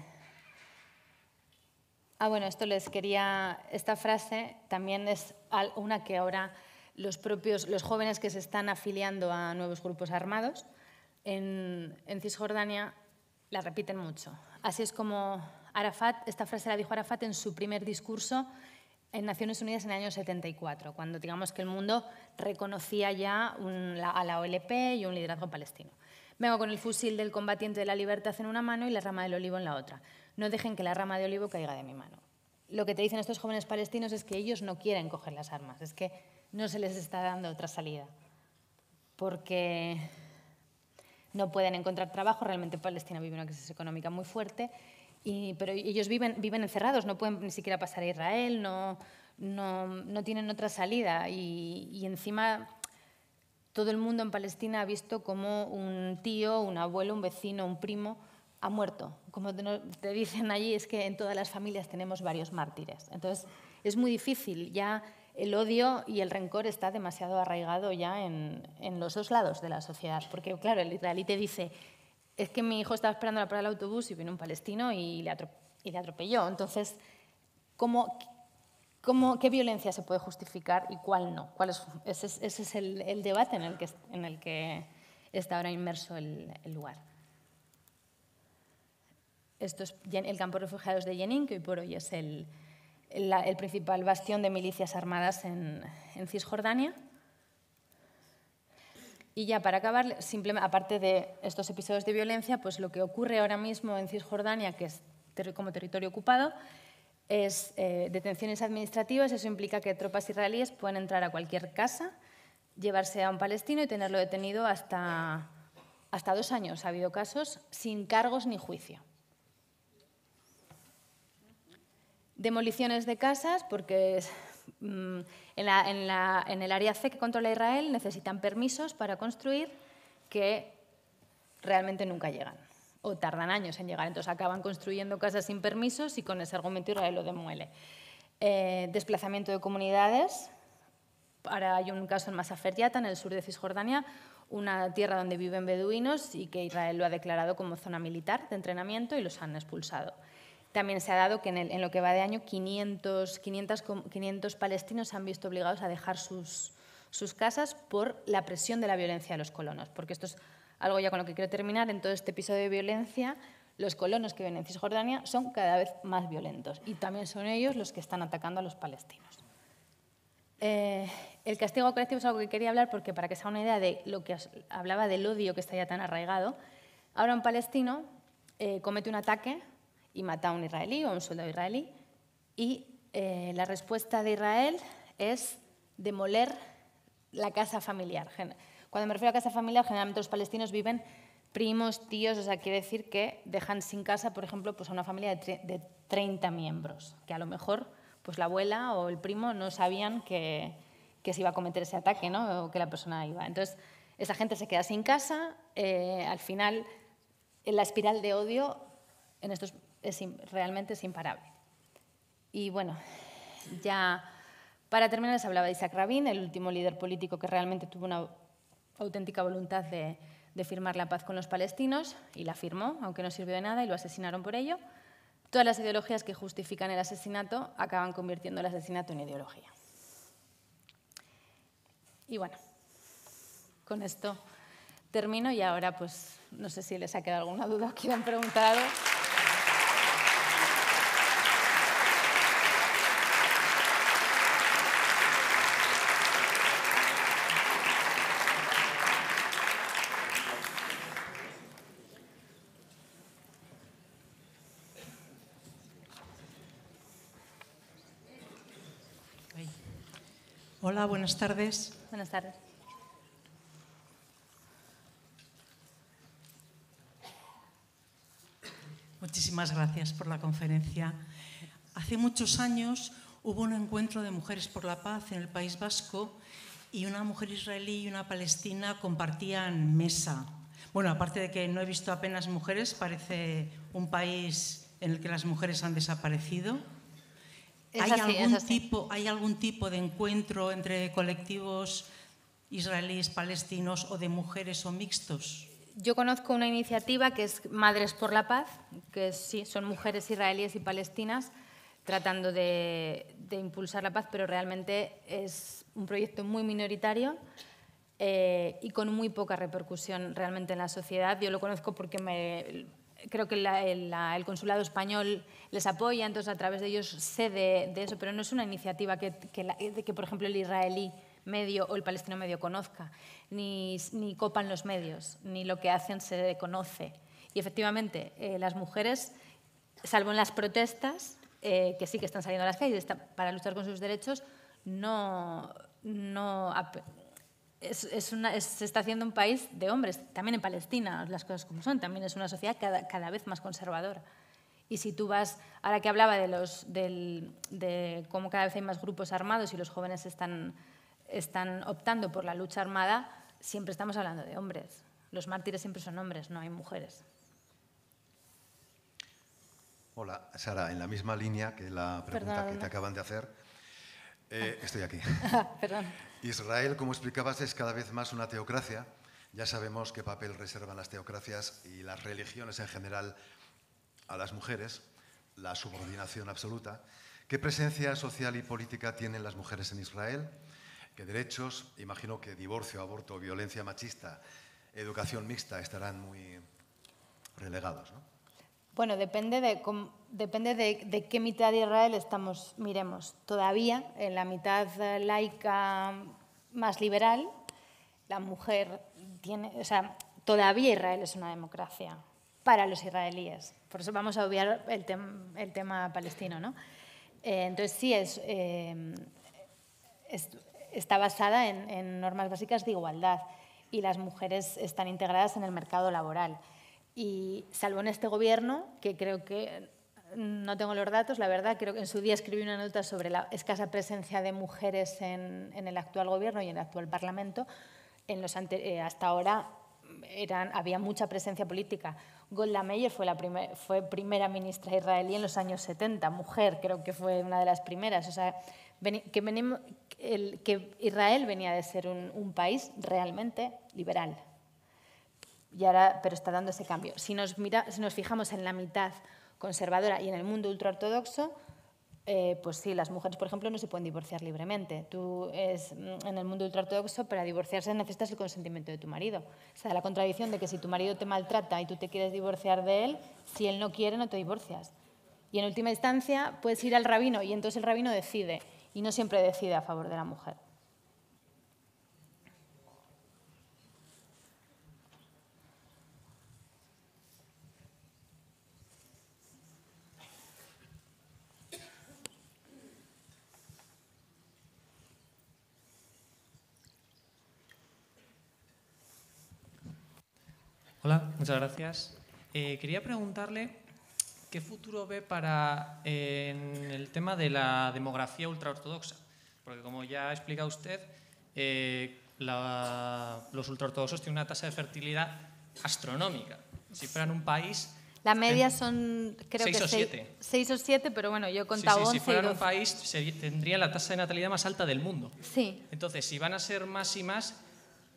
Ah, bueno, esto les quería, esta frase también es una que ahora los propios, los jóvenes que se están afiliando a nuevos grupos armados en, Cisjordania la repiten mucho. Así es como Arafat, esta frase la dijo Arafat en su primer discurso en Naciones Unidas en el año 74, cuando digamos que el mundo reconocía ya a la OLP y un liderazgo palestino. Vengo con el fusil del combatiente de la libertad en una mano y la rama del olivo en la otra no dejen que la rama de olivo caiga de mi mano. Lo que te dicen estos jóvenes palestinos es que ellos no quieren coger las armas, es que no se les está dando otra salida, porque no pueden encontrar trabajo, realmente Palestina vive una crisis económica muy fuerte, pero ellos viven, encerrados, no pueden ni siquiera pasar a Israel, no, tienen otra salida y, y encima todo el mundo en Palestina ha visto como un tío, un abuelo, un vecino, un primo ha muerto. Como te dicen allí, es que en todas las familias tenemos varios mártires. Entonces, es muy difícil. Ya el odio y el rencor está demasiado arraigado ya en, los dos lados de la sociedad. Porque, claro, el israelí te dice, es que mi hijo estaba esperando la parada del autobús y vino un palestino y le, atropelló. Entonces, qué violencia se puede justificar y cuál no? ¿Cuál ese es, el, debate en el que, en el que está ahora inmerso el lugar. Esto es el campo de refugiados de Jenin, que hoy por hoy es el, principal bastión de milicias armadas en, Cisjordania. Y ya para acabar, aparte de estos episodios de violencia, pues lo que ocurre ahora mismo en Cisjordania, que es como territorio ocupado, es eh, detenciones administrativas. Eso implica que tropas israelíes pueden entrar a cualquier casa, llevarse a un palestino y tenerlo detenido hasta, hasta dos años. Ha habido casos sin cargos ni juicio. Demoliciones de casas, porque mm, en, el área C que controla Israel necesitan permisos para construir que realmente nunca llegan o tardan años en llegar. Entonces acaban construyendo casas sin permisos y con ese argumento Israel lo demuele. Eh, desplazamiento de comunidades. Ahora hay un caso en Yatta, en el sur de Cisjordania, una tierra donde viven beduinos y que Israel lo ha declarado como zona militar de entrenamiento y los han expulsado. También se ha dado que en, lo que va de año 500, palestinos se han visto obligados a dejar sus, casas por la presión de la violencia de los colonos, porque esto es algo ya con lo que quiero terminar, en todo este episodio de violencia, los colonos que viven en Cisjordania son cada vez más violentos y también son ellos los que están atacando a los palestinos. Eh, el castigo colectivo es algo que quería hablar porque para que se haga una idea de lo que hablaba del odio que está ya tan arraigado, ahora un palestino eh, comete un ataque y matar a un israelí o a un soldado israelí. Y eh, la respuesta de Israel es demoler la casa familiar. Cuando me refiero a casa familiar, generalmente los palestinos viven primos, tíos, o sea, quiere decir que dejan sin casa, por ejemplo, pues a una familia de, 30 miembros, que a lo mejor pues la abuela o el primo no sabían que, se iba a cometer ese ataque, ¿no? o que la persona iba. Entonces, esa gente se queda sin casa, eh, al final en la espiral de odio en estos es, realmente es imparable. Y bueno, ya para terminar les hablaba de Isaac Rabin, el último líder político que realmente tuvo una auténtica voluntad de, firmar la paz con los palestinos, y la firmó, aunque no sirvió de nada, y lo asesinaron por ello. Todas las ideologías que justifican el asesinato acaban convirtiendo el asesinato en ideología. Y bueno, con esto termino y ahora pues no sé si les ha quedado alguna duda o quieran preguntar algo. buenas tardes. Buenas tardes. Muchísimas gracias por la conferencia. Hace muchos años hubo un encuentro de Mujeres por la Paz en el País Vasco y una mujer israelí y una palestina compartían mesa. Bueno, aparte de que no he visto apenas mujeres, parece un país en el que las mujeres han desaparecido. ¿Hay, algún tipo, de encuentro entre colectivos israelíes, palestinos o de mujeres o mixtos? Yo conozco una iniciativa que es Madres por la Paz, que sí, son mujeres israelíes y palestinas tratando de, impulsar la paz, pero realmente es un proyecto muy minoritario eh, y con muy poca repercusión realmente en la sociedad. Yo lo conozco porque me, creo que el, consulado español les apoya, entonces a través de ellos sé de, eso, pero no es una iniciativa que, que, que, por ejemplo, el israelí medio o el palestino medio conozca, ni, copan los medios, ni lo que hacen se conoce. Y efectivamente, eh, las mujeres, salvo en las protestas, eh, que sí que están saliendo a las calles para luchar con sus derechos, no, no se está haciendo un país de hombres. También en Palestina, las cosas como son, también es una sociedad cada, cada vez más conservadora. Y si tú vas, ahora que hablaba de, los, del, de cómo cada vez hay más grupos armados y los jóvenes están, están optando por la lucha armada, siempre estamos hablando de hombres. Los mártires siempre son hombres, no hay mujeres. Hola, Sara, en la misma línea que la pregunta que te acaban de hacer, eh, estoy aquí. [LAUGHS] Israel, como explicabas, es cada vez más una teocracia. Ya sabemos qué papel reservan las teocracias y las religiones en general a las mujeres, la subordinación absoluta. ¿Qué presencia social y política tienen las mujeres en Israel? ¿Qué derechos? Imagino que divorcio, aborto, violencia machista, educación mixta estarán muy relegados. ¿no? Bueno, depende de, qué mitad de Israel estamos, miremos. Todavía en la mitad eh, laica más liberal, la mujer tiene, o sea, todavía Israel es una democracia para los israelíes. Por eso vamos a obviar el, tema palestino, ¿no? Eh, entonces sí es, eh, está basada en normas básicas de igualdad y las mujeres están integradas en el mercado laboral. Y salvo en este gobierno, que creo que no tengo los datos, la verdad, creo que en su día escribí una nota sobre la escasa presencia de mujeres en, el actual gobierno y en el actual Parlamento. En los eh, hasta ahora eran, había mucha presencia política. Golda Meir fue, la fue primera ministra israelí en los años 70, mujer, creo que fue una de las primeras. O sea, que, el, que Israel venía de ser un país realmente liberal, pero está dando ese cambio. Si nos, fijamos en la mitad conservadora y en el mundo ultraortodoxo, eh, pues sí, las mujeres, por ejemplo, no se pueden divorciar libremente. Tú mm, en el mundo ultraortodoxo, para divorciarse necesitas el consentimiento de tu marido. O sea, la contradicción de que si tu marido te maltrata y tú te quieres divorciar de él, si él no quiere, no te divorcias. Y en última instancia, puedes ir al rabino y entonces el rabino decide, y no siempre decide a favor de la mujer. Hola, muchas gracias. Eh, quería preguntarle qué futuro ve para el tema de la demografía ultraortodoxa, porque como ya ha explicado usted, eh, los ultraortodoxos tienen una tasa de fertilidad astronómica. Si fueran un país... La media eh, son, creo que... Seis o siete. Seis o siete, pero bueno, yo he contado sí, sí, Si fueran un país, tendría la tasa de natalidad más alta del mundo. Sí. Entonces, si van a ser más y más,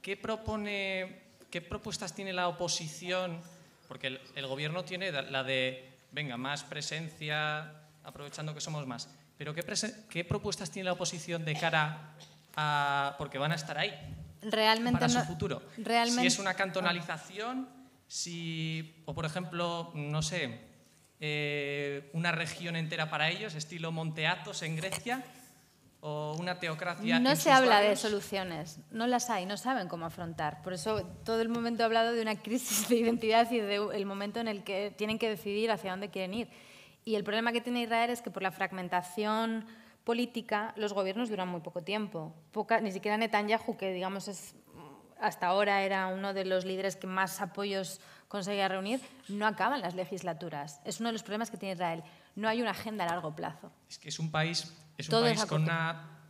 ¿qué propone ¿Qué propuestas tiene la oposición? Porque el, gobierno tiene la de, venga, más presencia, aprovechando que somos más. Pero ¿qué, propuestas tiene la oposición de cara a... porque van a estar ahí? para su futuro. si es una cantonalización, si, o por ejemplo, no sé, eh, una región entera para ellos, estilo Monteatos en Grecia, una teocracia. No se habla de soluciones, no las hay, no saben cómo afrontar. Por eso todo el momento he hablado de una crisis de identidad y del momento en el que tienen que decidir hacia dónde quieren ir. Y el problema que tiene Israel es que por la fragmentación política los gobiernos duran muy poco tiempo. ni siquiera Netanyahu, que digamos es, hasta ahora era uno de los líderes que más apoyos conseguía reunir, no acaban las legislaturas. Es uno de los problemas que tiene Israel no hay una agenda a largo plazo. Es que es un país,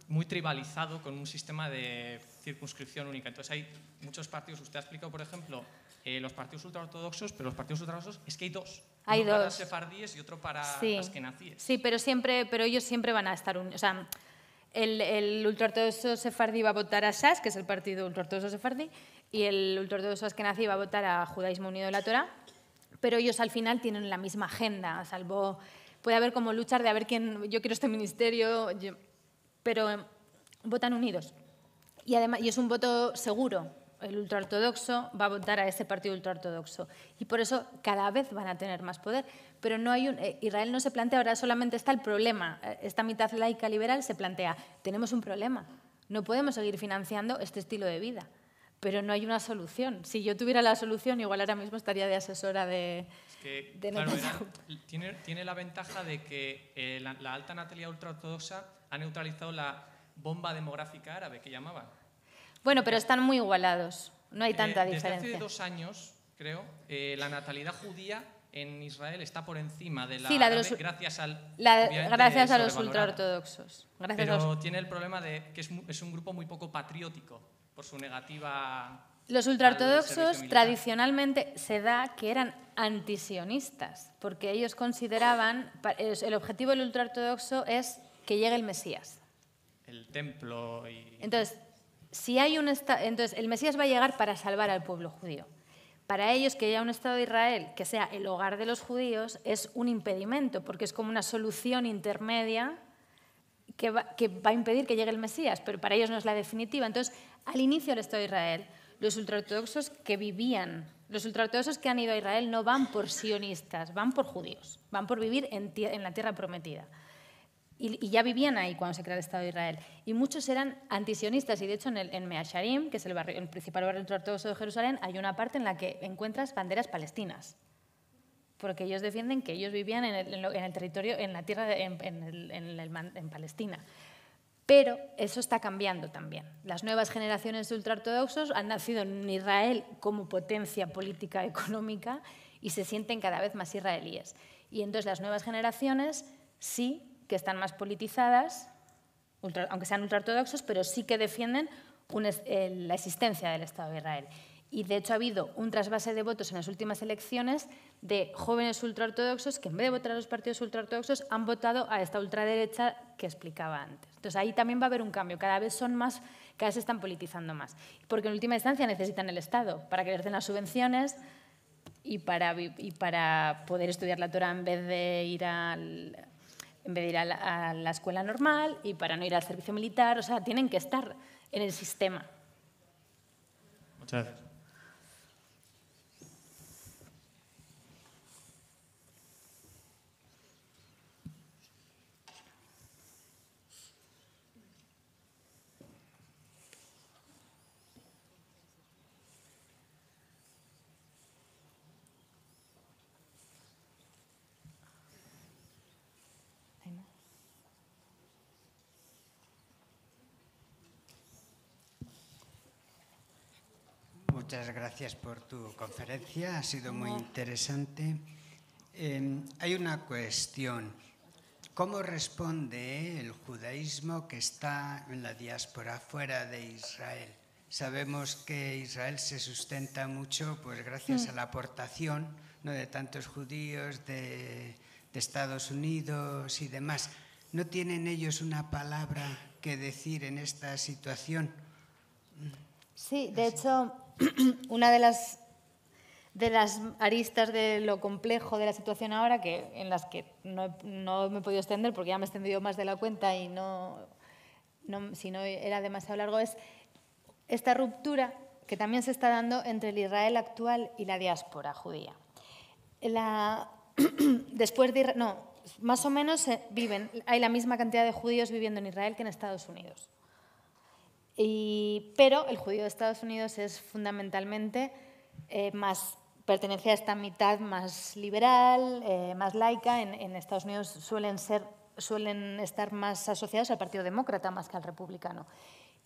muy tribalizado, con un sistema de circunscripción única. Entonces hay muchos partidos, usted ha explicado, por ejemplo, eh, los partidos ultraortodoxos, pero los partidos ultraortodoxos es que hay dos. Hay dos. para sefardíes y otro para sí. las que nacíes. Sí, pero, siempre, pero ellos siempre van a estar unidos. O sea, el, el ultraortodoxo sefardí va a votar a SAS, que es el partido ultraortodoxo sefardí, y el ultraortodoxo askenazi va a votar a Judaísmo Unido de la Torá, pero ellos al final tienen la misma agenda, salvo puede haber como luchar de a ver quién, yo quiero este ministerio, pero em, votan unidos. Y, además, y es un voto seguro. El ultraortodoxo va a votar a ese partido ultraortodoxo. Y por eso cada vez van a tener más poder. Pero no hay un, eh, Israel no se plantea, ahora solamente está el problema. Eh, esta mitad laica liberal se plantea, tenemos un problema. No podemos seguir financiando este estilo de vida pero no hay una solución. Si yo tuviera la solución, igual ahora mismo estaría de asesora de... tiene, la ventaja de que eh, la, alta natalidad ultraortodoxa ha neutralizado la bomba demográfica árabe que llamaban. Bueno, pero están muy igualados, no hay eh, tanta diferencia. Desde hace dos años, creo, eh, la natalidad judía en Israel está por encima de la, de los, gracias gracias a los ultraortodoxos. pero tiene el problema de que es un grupo muy poco patriótico por su negativa... Los ultraortodoxos tradicionalmente se da que eran antisionistas, porque ellos consideraban, el objetivo del ultraortodoxo es que llegue el Mesías. El templo y... Entonces, si hay un entonces el Mesías va a llegar para salvar al pueblo judío. Para ellos que haya un Estado de Israel que sea el hogar de los judíos es un impedimento, porque es como una solución intermedia que va, a impedir que llegue el Mesías, pero para ellos no es la definitiva. Entonces, al inicio del Estado de Israel, los ultraortodoxos que vivían, los ultraortodoxos que han ido a Israel no van por sionistas, van por judíos, van por vivir en, la tierra prometida. Y, ya vivían ahí cuando se creó el Estado de Israel. Y muchos eran antisionistas, y de hecho en, el, en que es el, barrio, el principal barrio ultraortodoxo de Jerusalén, hay una parte en la que encuentras banderas palestinas porque ellos defienden que ellos vivían en el, territorio, en la tierra, en, Palestina. Pero eso está cambiando también. Las nuevas generaciones de ultraortodoxos han nacido en Israel como potencia política [LAUGHS] económica y se sienten cada vez más israelíes. Y entonces las nuevas generaciones sí que están más politizadas, aunque sean ultraortodoxos, pero sí que defienden eh, la existencia del Estado de Israel. Y de hecho ha habido un trasvase de votos en las últimas elecciones de jóvenes ultraortodoxos que en vez de votar a los partidos ultraortodoxos han votado a esta ultraderecha que explicaba antes. Entonces ahí también va a haber un cambio, cada vez son más, cada vez se están politizando más, porque en última instancia necesitan el Estado para que les den las subvenciones y para, para poder estudiar la Torah en vez de ir al, vez ir a la escuela normal y para no ir al servicio militar, o sea, tienen que estar en el sistema. Muchas gracias. muchas gracias por tu conferencia, ha sido muy interesante. Em, hay una cuestión. ¿Cómo responde el judaísmo que está en la diáspora fuera de Israel? Sabemos que Israel se sustenta mucho, pues gracias mm. a la aportación ¿no? de tantos judíos de, de Estados Unidos y demás. ¿No tienen ellos una palabra que decir en esta situación? Sí, de hecho, [CLEARS THROAT] una de las, de las aristas de lo complejo de la situación ahora, en las que no, me he podido extender porque ya me he extendido más de la cuenta y no, si no era demasiado largo, es esta ruptura que también se está dando entre el Israel actual y la diáspora judía. [CLEARS THROAT] después no, más o menos eh, viven, hay la misma cantidad de judíos viviendo en Israel que en Estados Unidos. Y, pero el judío de Estados Unidos es fundamentalmente eh, más pertenece a esta mitad más liberal, eh, más laica. En, Estados Unidos suelen, estar más asociados al Partido Demócrata más que al Republicano.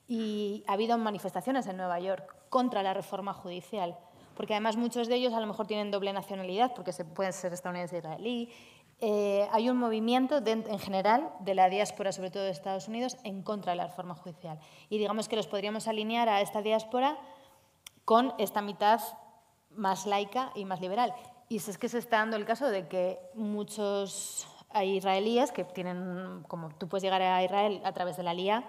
Y ha habido manifestaciones en Nueva York contra la reforma judicial, porque además muchos de ellos a lo mejor tienen doble nacionalidad, porque se pueden ser estadounidenses e israelí, eh, hay un movimiento en general de la diáspora, sobre todo de Estados Unidos, en contra de la reforma judicial. Y digamos que los podríamos alinear a esta diáspora con esta mitad más laica y más liberal. Y es que se está dando el caso de que muchos israelíes que tienen, como tú puedes llegar a Israel a través de la LIA,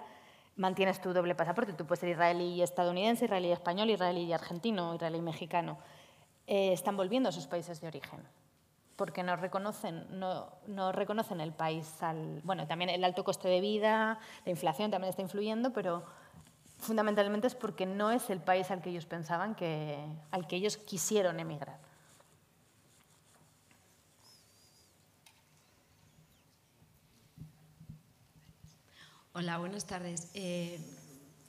mantienes tu doble pasaporte, tú puedes ser israelí y estadounidense, israelí español, israelí y argentino, israelí mexicano. Eh, están volviendo a sus países de origen porque no reconocen, no, reconocen el país al... Bueno, también el alto coste de vida, la inflación también está influyendo, pero fundamentalmente es porque no es el país al que ellos pensaban que... al que ellos quisieron emigrar. Hola, buenas tardes. Eh,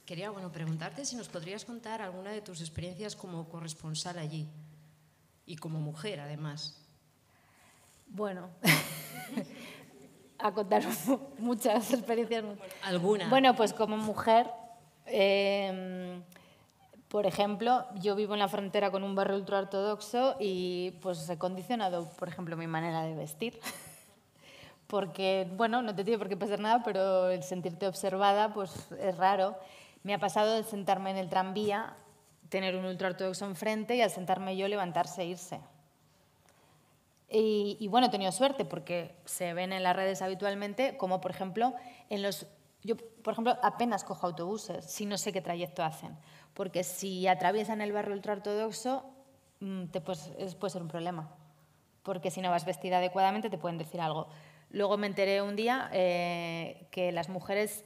quería bueno, preguntarte si nos podrías contar alguna de tus experiencias como corresponsal allí y como mujer, además. Bueno, [LAUGHS] a contar [LAUGHS] muchas experiencias. ¿Alguna? Bueno, pues como mujer, em, por ejemplo, yo vivo en la frontera con un barrio ultraortodoxo y pues he condicionado, por ejemplo, mi manera de vestir. [LAUGHS] Porque, bueno, no te tiene por qué pasar nada, pero el sentirte observada pues es raro. Me ha pasado de sentarme en el tranvía, tener un ultraortodoxo enfrente y al sentarme yo levantarse e irse. Y, bueno, he tenido suerte porque se ven en las redes habitualmente, como por ejemplo en los... Yo, por ejemplo, apenas cojo autobuses si no sé qué trayecto hacen, porque si atraviesan el barrio ultraortodoxo, mm, te pues, puede ser un problema, porque si no vas vestida adecuadamente te pueden decir algo. Luego me enteré un día eh, que las mujeres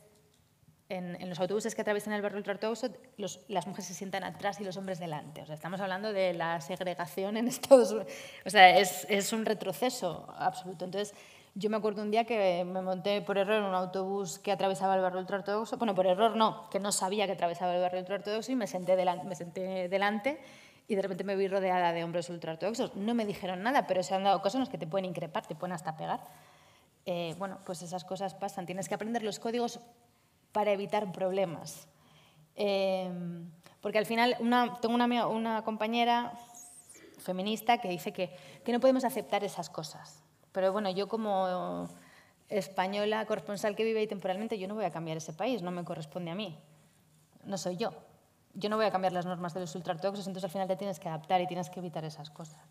en, los autobuses que atraviesan el barrio ultraortodoxo, los, las mujeres se sientan atrás y los hombres delante. O sea, estamos hablando de la segregación en [LAUGHS] Estados Unidos. O sea, es, un retroceso absoluto. Entonces, yo me acuerdo un día que me monté por error en un autobús que atravesaba el barrio ultraortodoxo. Bueno, por error no, que no sabía que atravesaba el barrio ultraortodoxo y me senté, delante, me senté delante y de repente me vi rodeada de hombres ultraortodoxos. No me dijeron nada, pero se han dado cosas en las que te pueden increpar, te pueden hasta pegar. Eh, bueno, pues esas cosas pasan. Tienes que aprender los códigos para evitar problemas. Em, porque al final, una, tengo una, compañera feminista que dice que, que no podemos aceptar esas cosas. Pero bueno, yo como española, corresponsal que vive ahí temporalmente, yo no voy a cambiar ese país, no me corresponde a mí. No soy yo. Yo no voy a cambiar las normas de los ultratoxos, entonces al final te tienes que adaptar y tienes que evitar esas cosas.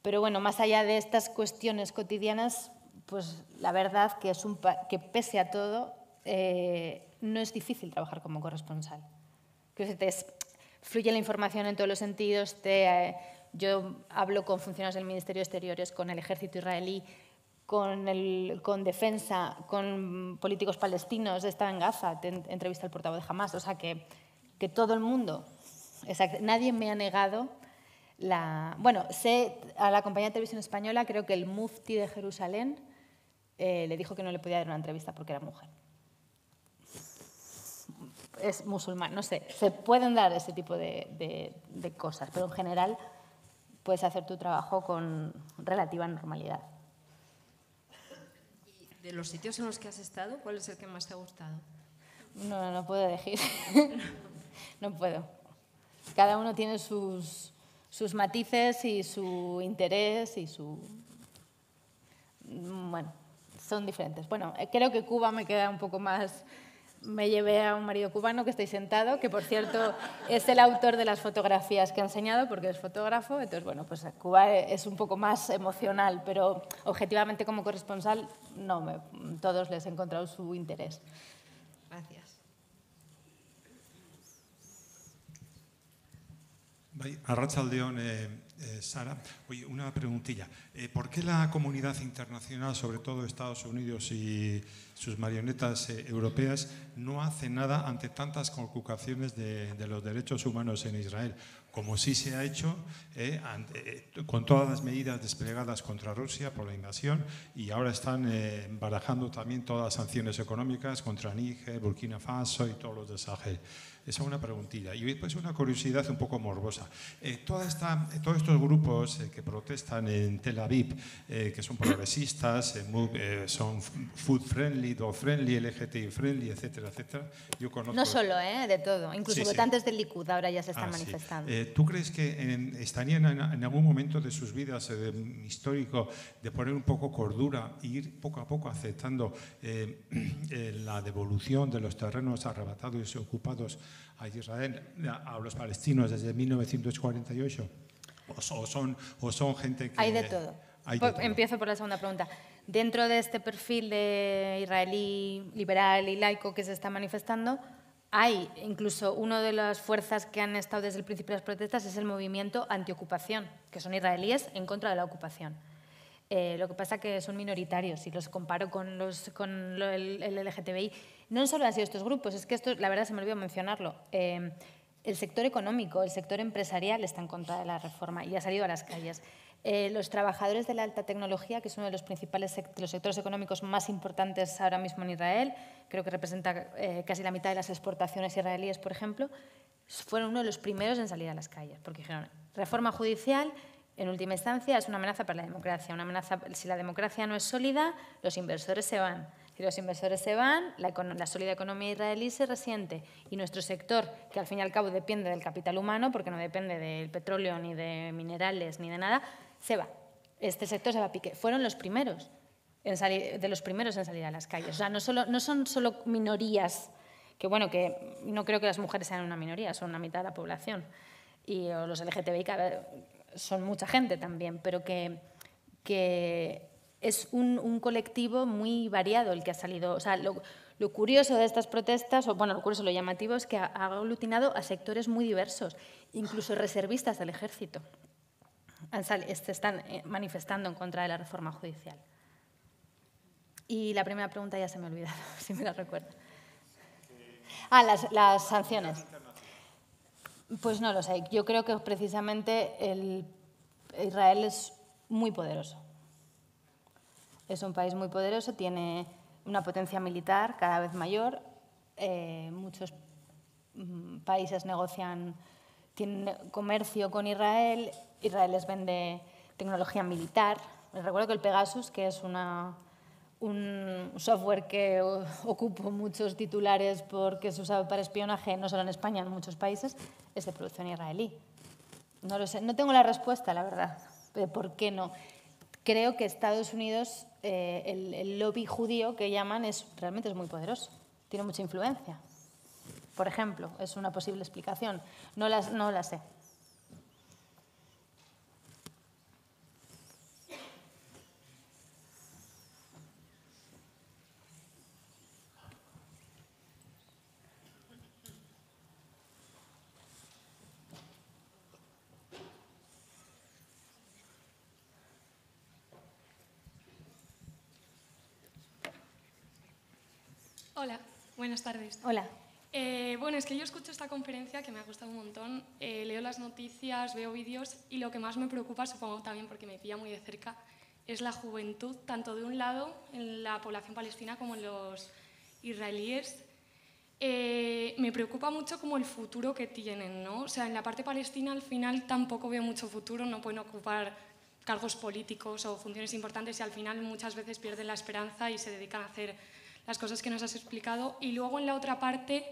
Pero bueno, más allá de estas cuestiones cotidianas, pues la verdad que, es un que pese a todo eh, no es difícil trabajar como corresponsal. fluye la información en todos los sentidos. Eh, yo hablo con funcionarios del Ministerio de Exteriores, con el ejército israelí, con, defensa, con políticos palestinos. Estaba en Gaza, entrevista al portavoz de Hamas. O sea que, todo el mundo, nadie me ha negado bueno, sé a la compañía de televisión española, creo que el mufti de Jerusalén eh, le dijo que no le podía dar una entrevista porque era mujer es musulmán, no sé. Se pueden dar ese tipo de, cosas, pero en general puedes hacer tu trabajo con relativa normalidad. ¿Y de los sitios en los que has estado, cuál es el que más te ha gustado? No, no puedo elegir. [LAUGHS] no puedo. Cada uno tiene sus, sus matices y su interés y su... Bueno, son diferentes. Bueno, eh, creo que Cuba me queda un poco más me llevé a un marido cubano que estoy sentado, que por cierto [LAUGHS] es el autor de las fotografías que ha enseñado porque es fotógrafo, entonces bueno, pues Cuba es un poco más emocional, pero objetivamente como corresponsal no, me, todos les he encontrado su interés. Gracias. eh, eh, Sara, oye, una preguntilla. Eh, ¿Por qué la comunidad internacional, sobre todo Estados Unidos y sus marionetas eh, europeas, no hace nada ante tantas conculcaciones de, los derechos humanos en Israel? Como sí se ha hecho con todas las medidas desplegadas contra Rusia por la invasión y ahora están barajando también todas las sanciones económicas contra Níger, Burkina Faso y todos los de Sahel. Esa es una preguntilla. Y después una curiosidad un poco morbosa. Eh, toda esta, eh, todos estos grupos eh, que protestan en Tel Aviv, que son progresistas, son food friendly, dog friendly, LGTB friendly, etcétera, etcétera, yo conozco... No solo, de todo. Incluso sí, votantes del Likud ahora ya se están ah, manifestando. ¿Tú crees que estarían en, algún momento de sus vidas mm, histórico de poner un poco cordura e ir poco a poco aceptando [CLEARS THROAT] la devolución de los terrenos arrebatados y ocupados a Israel, a los palestinos desde 1948? ¿O son, son gente que... Hay de todo. Empiezo por la segunda pregunta. Dentro de este perfil de israelí liberal y laico que se está manifestando, hay incluso una de las fuerzas que han estado desde el principio de las protestas es el movimiento antiocupación, que son israelíes en contra de la ocupación. Eh, lo que pasa es que son minoritarios, si los comparo con, los, el, LGTBI. No solo han sido estos grupos, es que esto, la verdad se me olvidó mencionarlo. Eh, el sector económico, el sector empresarial está en contra de la reforma y ha salido a las calles. Eh, los trabajadores de la alta tecnología, que es uno de los principales los sectores económicos más importantes ahora mismo en Israel, creo que representa casi la mitad de las exportaciones israelíes, por ejemplo, fueron uno de los primeros en salir a las calles, porque dijeron reforma judicial, en última instancia, es una amenaza para la democracia. Una amenaza, si la democracia no es sólida, los inversores se van. Si los inversores se van, la, la, sólida economía israelí se resiente. Y nuestro sector, que al fin y al cabo depende del capital humano, porque no depende del petróleo, ni de minerales, ni de nada, se va. Este sector se va a pique. Fueron los primeros en salir, de los primeros en salir a las calles. O sea, no, solo, no son solo minorías, que bueno, que no creo que las mujeres sean una minoría, son una mitad de la población. Y los LGTBI son mucha gente también, pero que, que es un, un, colectivo muy variado el que ha salido. O sea, lo, curioso de estas protestas, o bueno, lo curioso, lo llamativo, es que ha, aglutinado a sectores muy diversos, incluso reservistas del ejército. Se están eh, manifestando en contra de la reforma judicial. Y la primera pregunta ya se me ha olvidado, [LAUGHS] si me la recuerdo. Ah, las, las sanciones. Pues no lo sé. Yo creo que precisamente el Israel es muy poderoso. Es un país muy poderoso, tiene una potencia militar cada vez mayor. Eh, muchos mm, países negocian, tienen comercio con Israel. Israel les vende tecnología militar. Les recuerdo que el Pegasus, que es una un software que ocupa muchos titulares porque se usa para espionaje, no solo en España, en muchos países, es de producción israelí. No lo sé, no tengo la respuesta, la verdad, de por qué no. Creo que Estados Unidos, eh, el, lobby judío que llaman, es, realmente es muy poderoso, tiene mucha influencia. Por ejemplo, es una posible explicación. No, las, no la sé, Buenas tardes. Hola. Eh, bueno, es que yo escucho esta conferencia que me ha gustado un montón, eh, leo las noticias, veo vídeos y lo que más me preocupa, supongo también porque me pilla muy de cerca, es la juventud, tanto de un lado en la población palestina como en los israelíes. Eh, me preocupa mucho como el futuro que tienen, ¿no? O sea, en la parte palestina al final tampoco veo mucho futuro, no pueden ocupar cargos políticos o funciones importantes y al final muchas veces pierden la esperanza y se dedican a hacer las cosas que nos has explicado. Y luego en la otra parte,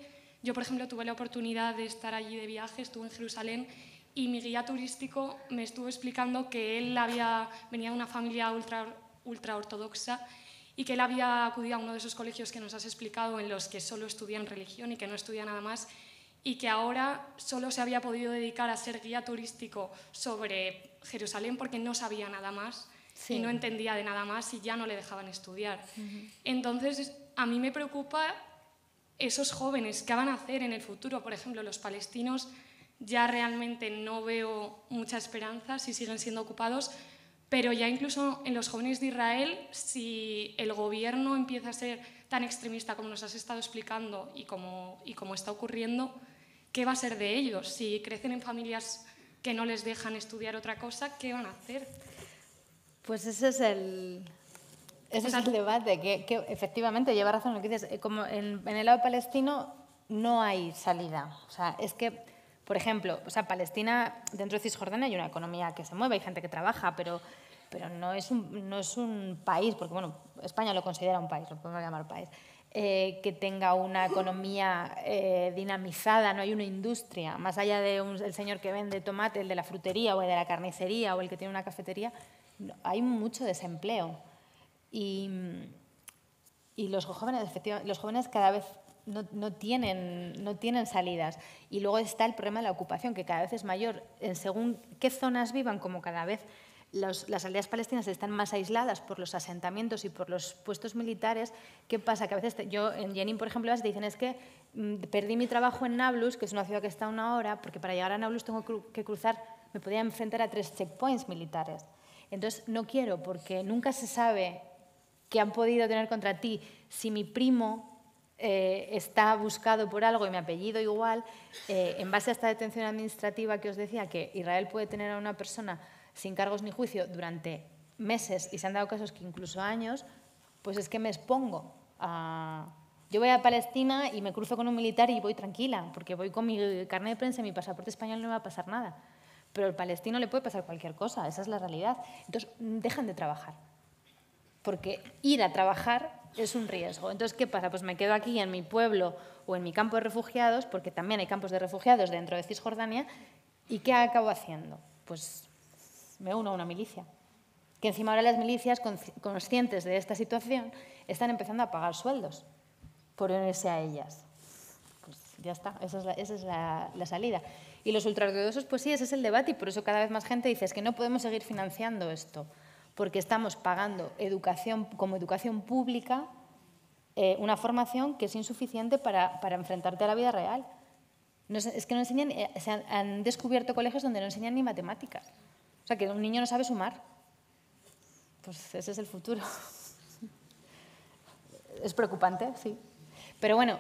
yo por ejemplo tuve la oportunidad de estar allí de viaje, estuve en Jerusalén y mi guía turístico me estuvo explicando que él había, venía de una familia ultra, ultra ortodoxa y que él había acudido a uno de esos colegios que nos has explicado en los que solo estudian religión y que no estudia nada más y que ahora solo se había podido dedicar a ser guía turístico sobre Jerusalén porque no sabía nada más y no entendía de nada más y ya no le dejaban estudiar. Entonces, a mí me preocupa esos jóvenes, ¿qué van a hacer en el futuro? Por ejemplo, los palestinos ya realmente no veo mucha esperanza si siguen siendo ocupados, pero ya incluso en los jóvenes de Israel, si el gobierno empieza a ser tan extremista como nos has estado explicando y como, y como está ocurriendo, ¿qué va a ser de ellos? Si crecen en familias que no les dejan estudiar otra cosa, ¿qué van a hacer? Pues ese es el, ese es el debate, que, efectivamente lleva razón lo que dices. Eh, como en, el lado palestino no hay salida. O sea, es que, por ejemplo, o sea, Palestina, dentro de Cisjordania hay una economía que se mueve, hay gente que trabaja, pero, pero no, es un, no es un país, porque bueno, España lo considera un país, lo podemos llamar país, eh, que tenga una economía eh, dinamizada, no hay una industria. Más allá del de el señor que vende tomate, el de la frutería o el de la carnicería o el que tiene una cafetería, hay mucho desempleo. Y, y los jóvenes, efectivamente, los jóvenes cada vez no, no, tienen, no tienen salidas. Y luego está el problema de la ocupación, que cada vez es mayor. En según qué zonas vivan, como cada vez las aldeas palestinas están más aisladas por los asentamientos y por los puestos militares, ¿qué pasa? Que a veces yo en Jenin, por ejemplo, te dicen es que mm, perdí mi trabajo en Nablus, que es una ciudad que está a una hora, porque para llegar a Nablus tengo que cruzar, me podía enfrentar a tres checkpoints militares. Entonces, no quiero, porque nunca se sabe que han podido tener contra ti. Si mi primo eh, está buscado por algo y mi apellido igual, eh, en base a esta detención administrativa que os decía, que Israel puede tener a una persona sin cargos ni juicio durante meses y se han dado casos que incluso años, pues es que me expongo Yo voy a Palestina y me cruzo con un militar y voy tranquila, porque voy con mi carnet de prensa y mi pasaporte español no me va a pasar nada. Pero al palestino le puede pasar cualquier cosa, esa es la realidad. Entonces, dejan de trabajar porque ir a trabajar es un riesgo. Entonces, ¿qué pasa? Pues me quedo aquí en mi pueblo o en mi campo de refugiados, porque también hay campos de refugiados dentro de Cisjordania, ¿y qué acabo haciendo? Pues me uno a una milicia. Que encima ahora las milicias, conscientes de esta situación, están empezando a pagar sueldos por unirse a ellas. Pues ya está, esa es la, salida. Y los ultraortodoxos, pues sí, ese es el debate y por eso cada vez más gente dice que no podemos seguir financiando esto porque estamos pagando educación, como educación pública eh, una formación que es insuficiente para, para enfrentarte a la vida real. es que no enseñan, eh, se han, descubierto colegios donde no enseñan ni matemáticas. O sea, que un niño no sabe sumar. Pues ese es el futuro. [LAUGHS] es preocupante, sí. Pero bueno,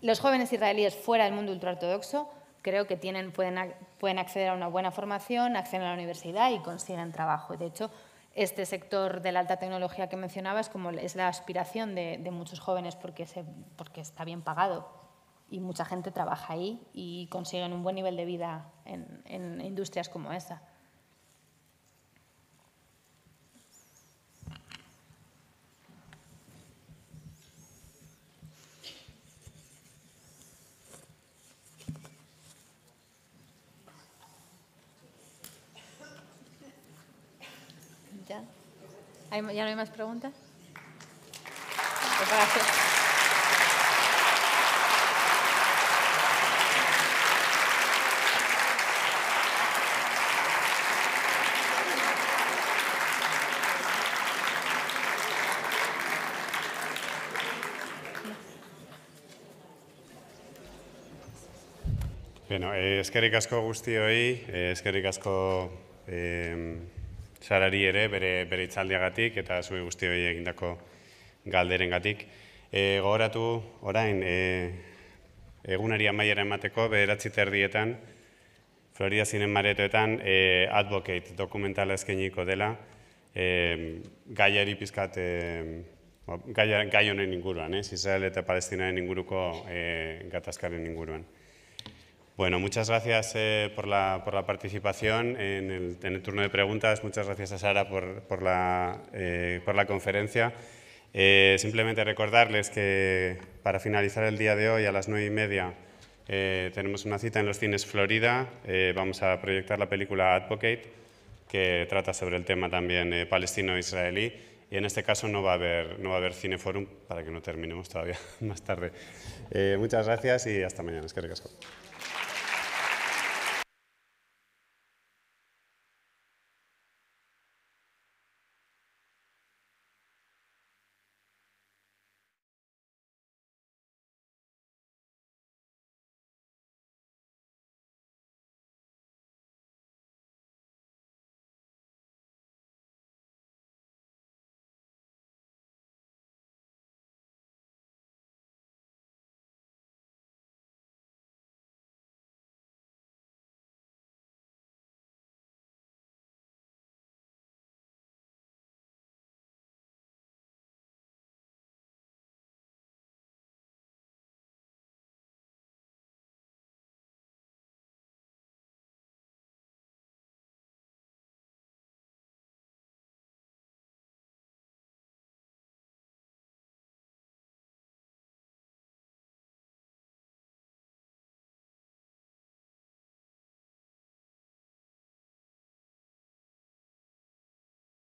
los jóvenes israelíes fuera del mundo ultraortodoxo creo que tienen, pueden, pueden acceder a una buena formación, acceden a la universidad y consiguen trabajo. De hecho, este sector de la alta tecnología que mencionabas como es la aspiración de, muchos jóvenes porque, porque está bien pagado y mucha gente trabaja ahí y consiguen un buen nivel de vida en industrias como esa. ¿Ya no hay más preguntas? Bueno, eh, que asko hoy, eh, que asko eh, zarari ere bere, bere itzaldiagatik eta zui guzti hori egindako galderengatik. E, gogoratu orain e, egunari amaiera emateko bederatzi terdietan Florida Zinen Maretoetan e, Advocate dokumentala eskainiko dela e, pizkat e, gai, gai honen inguruan, ez? Eh? Israel eta Palestinaren inguruko e, gatazkaren inguruan. Bueno, muchas gracias eh, por, la, participación en el, turno de preguntas. Muchas gracias a Sara por, por, la, eh, conferencia. Eh, simplemente recordarles que para finalizar el día de hoy a las nueve y media tenemos una cita en los cines Florida. vamos a proyectar la película Advocate, que trata sobre el tema también palestino-israelí. Y en este caso no va a haber, no va a haber Cineforum para que no terminemos todavía [LAUGHS] más tarde. muchas gracias y hasta mañana. Es que recasco.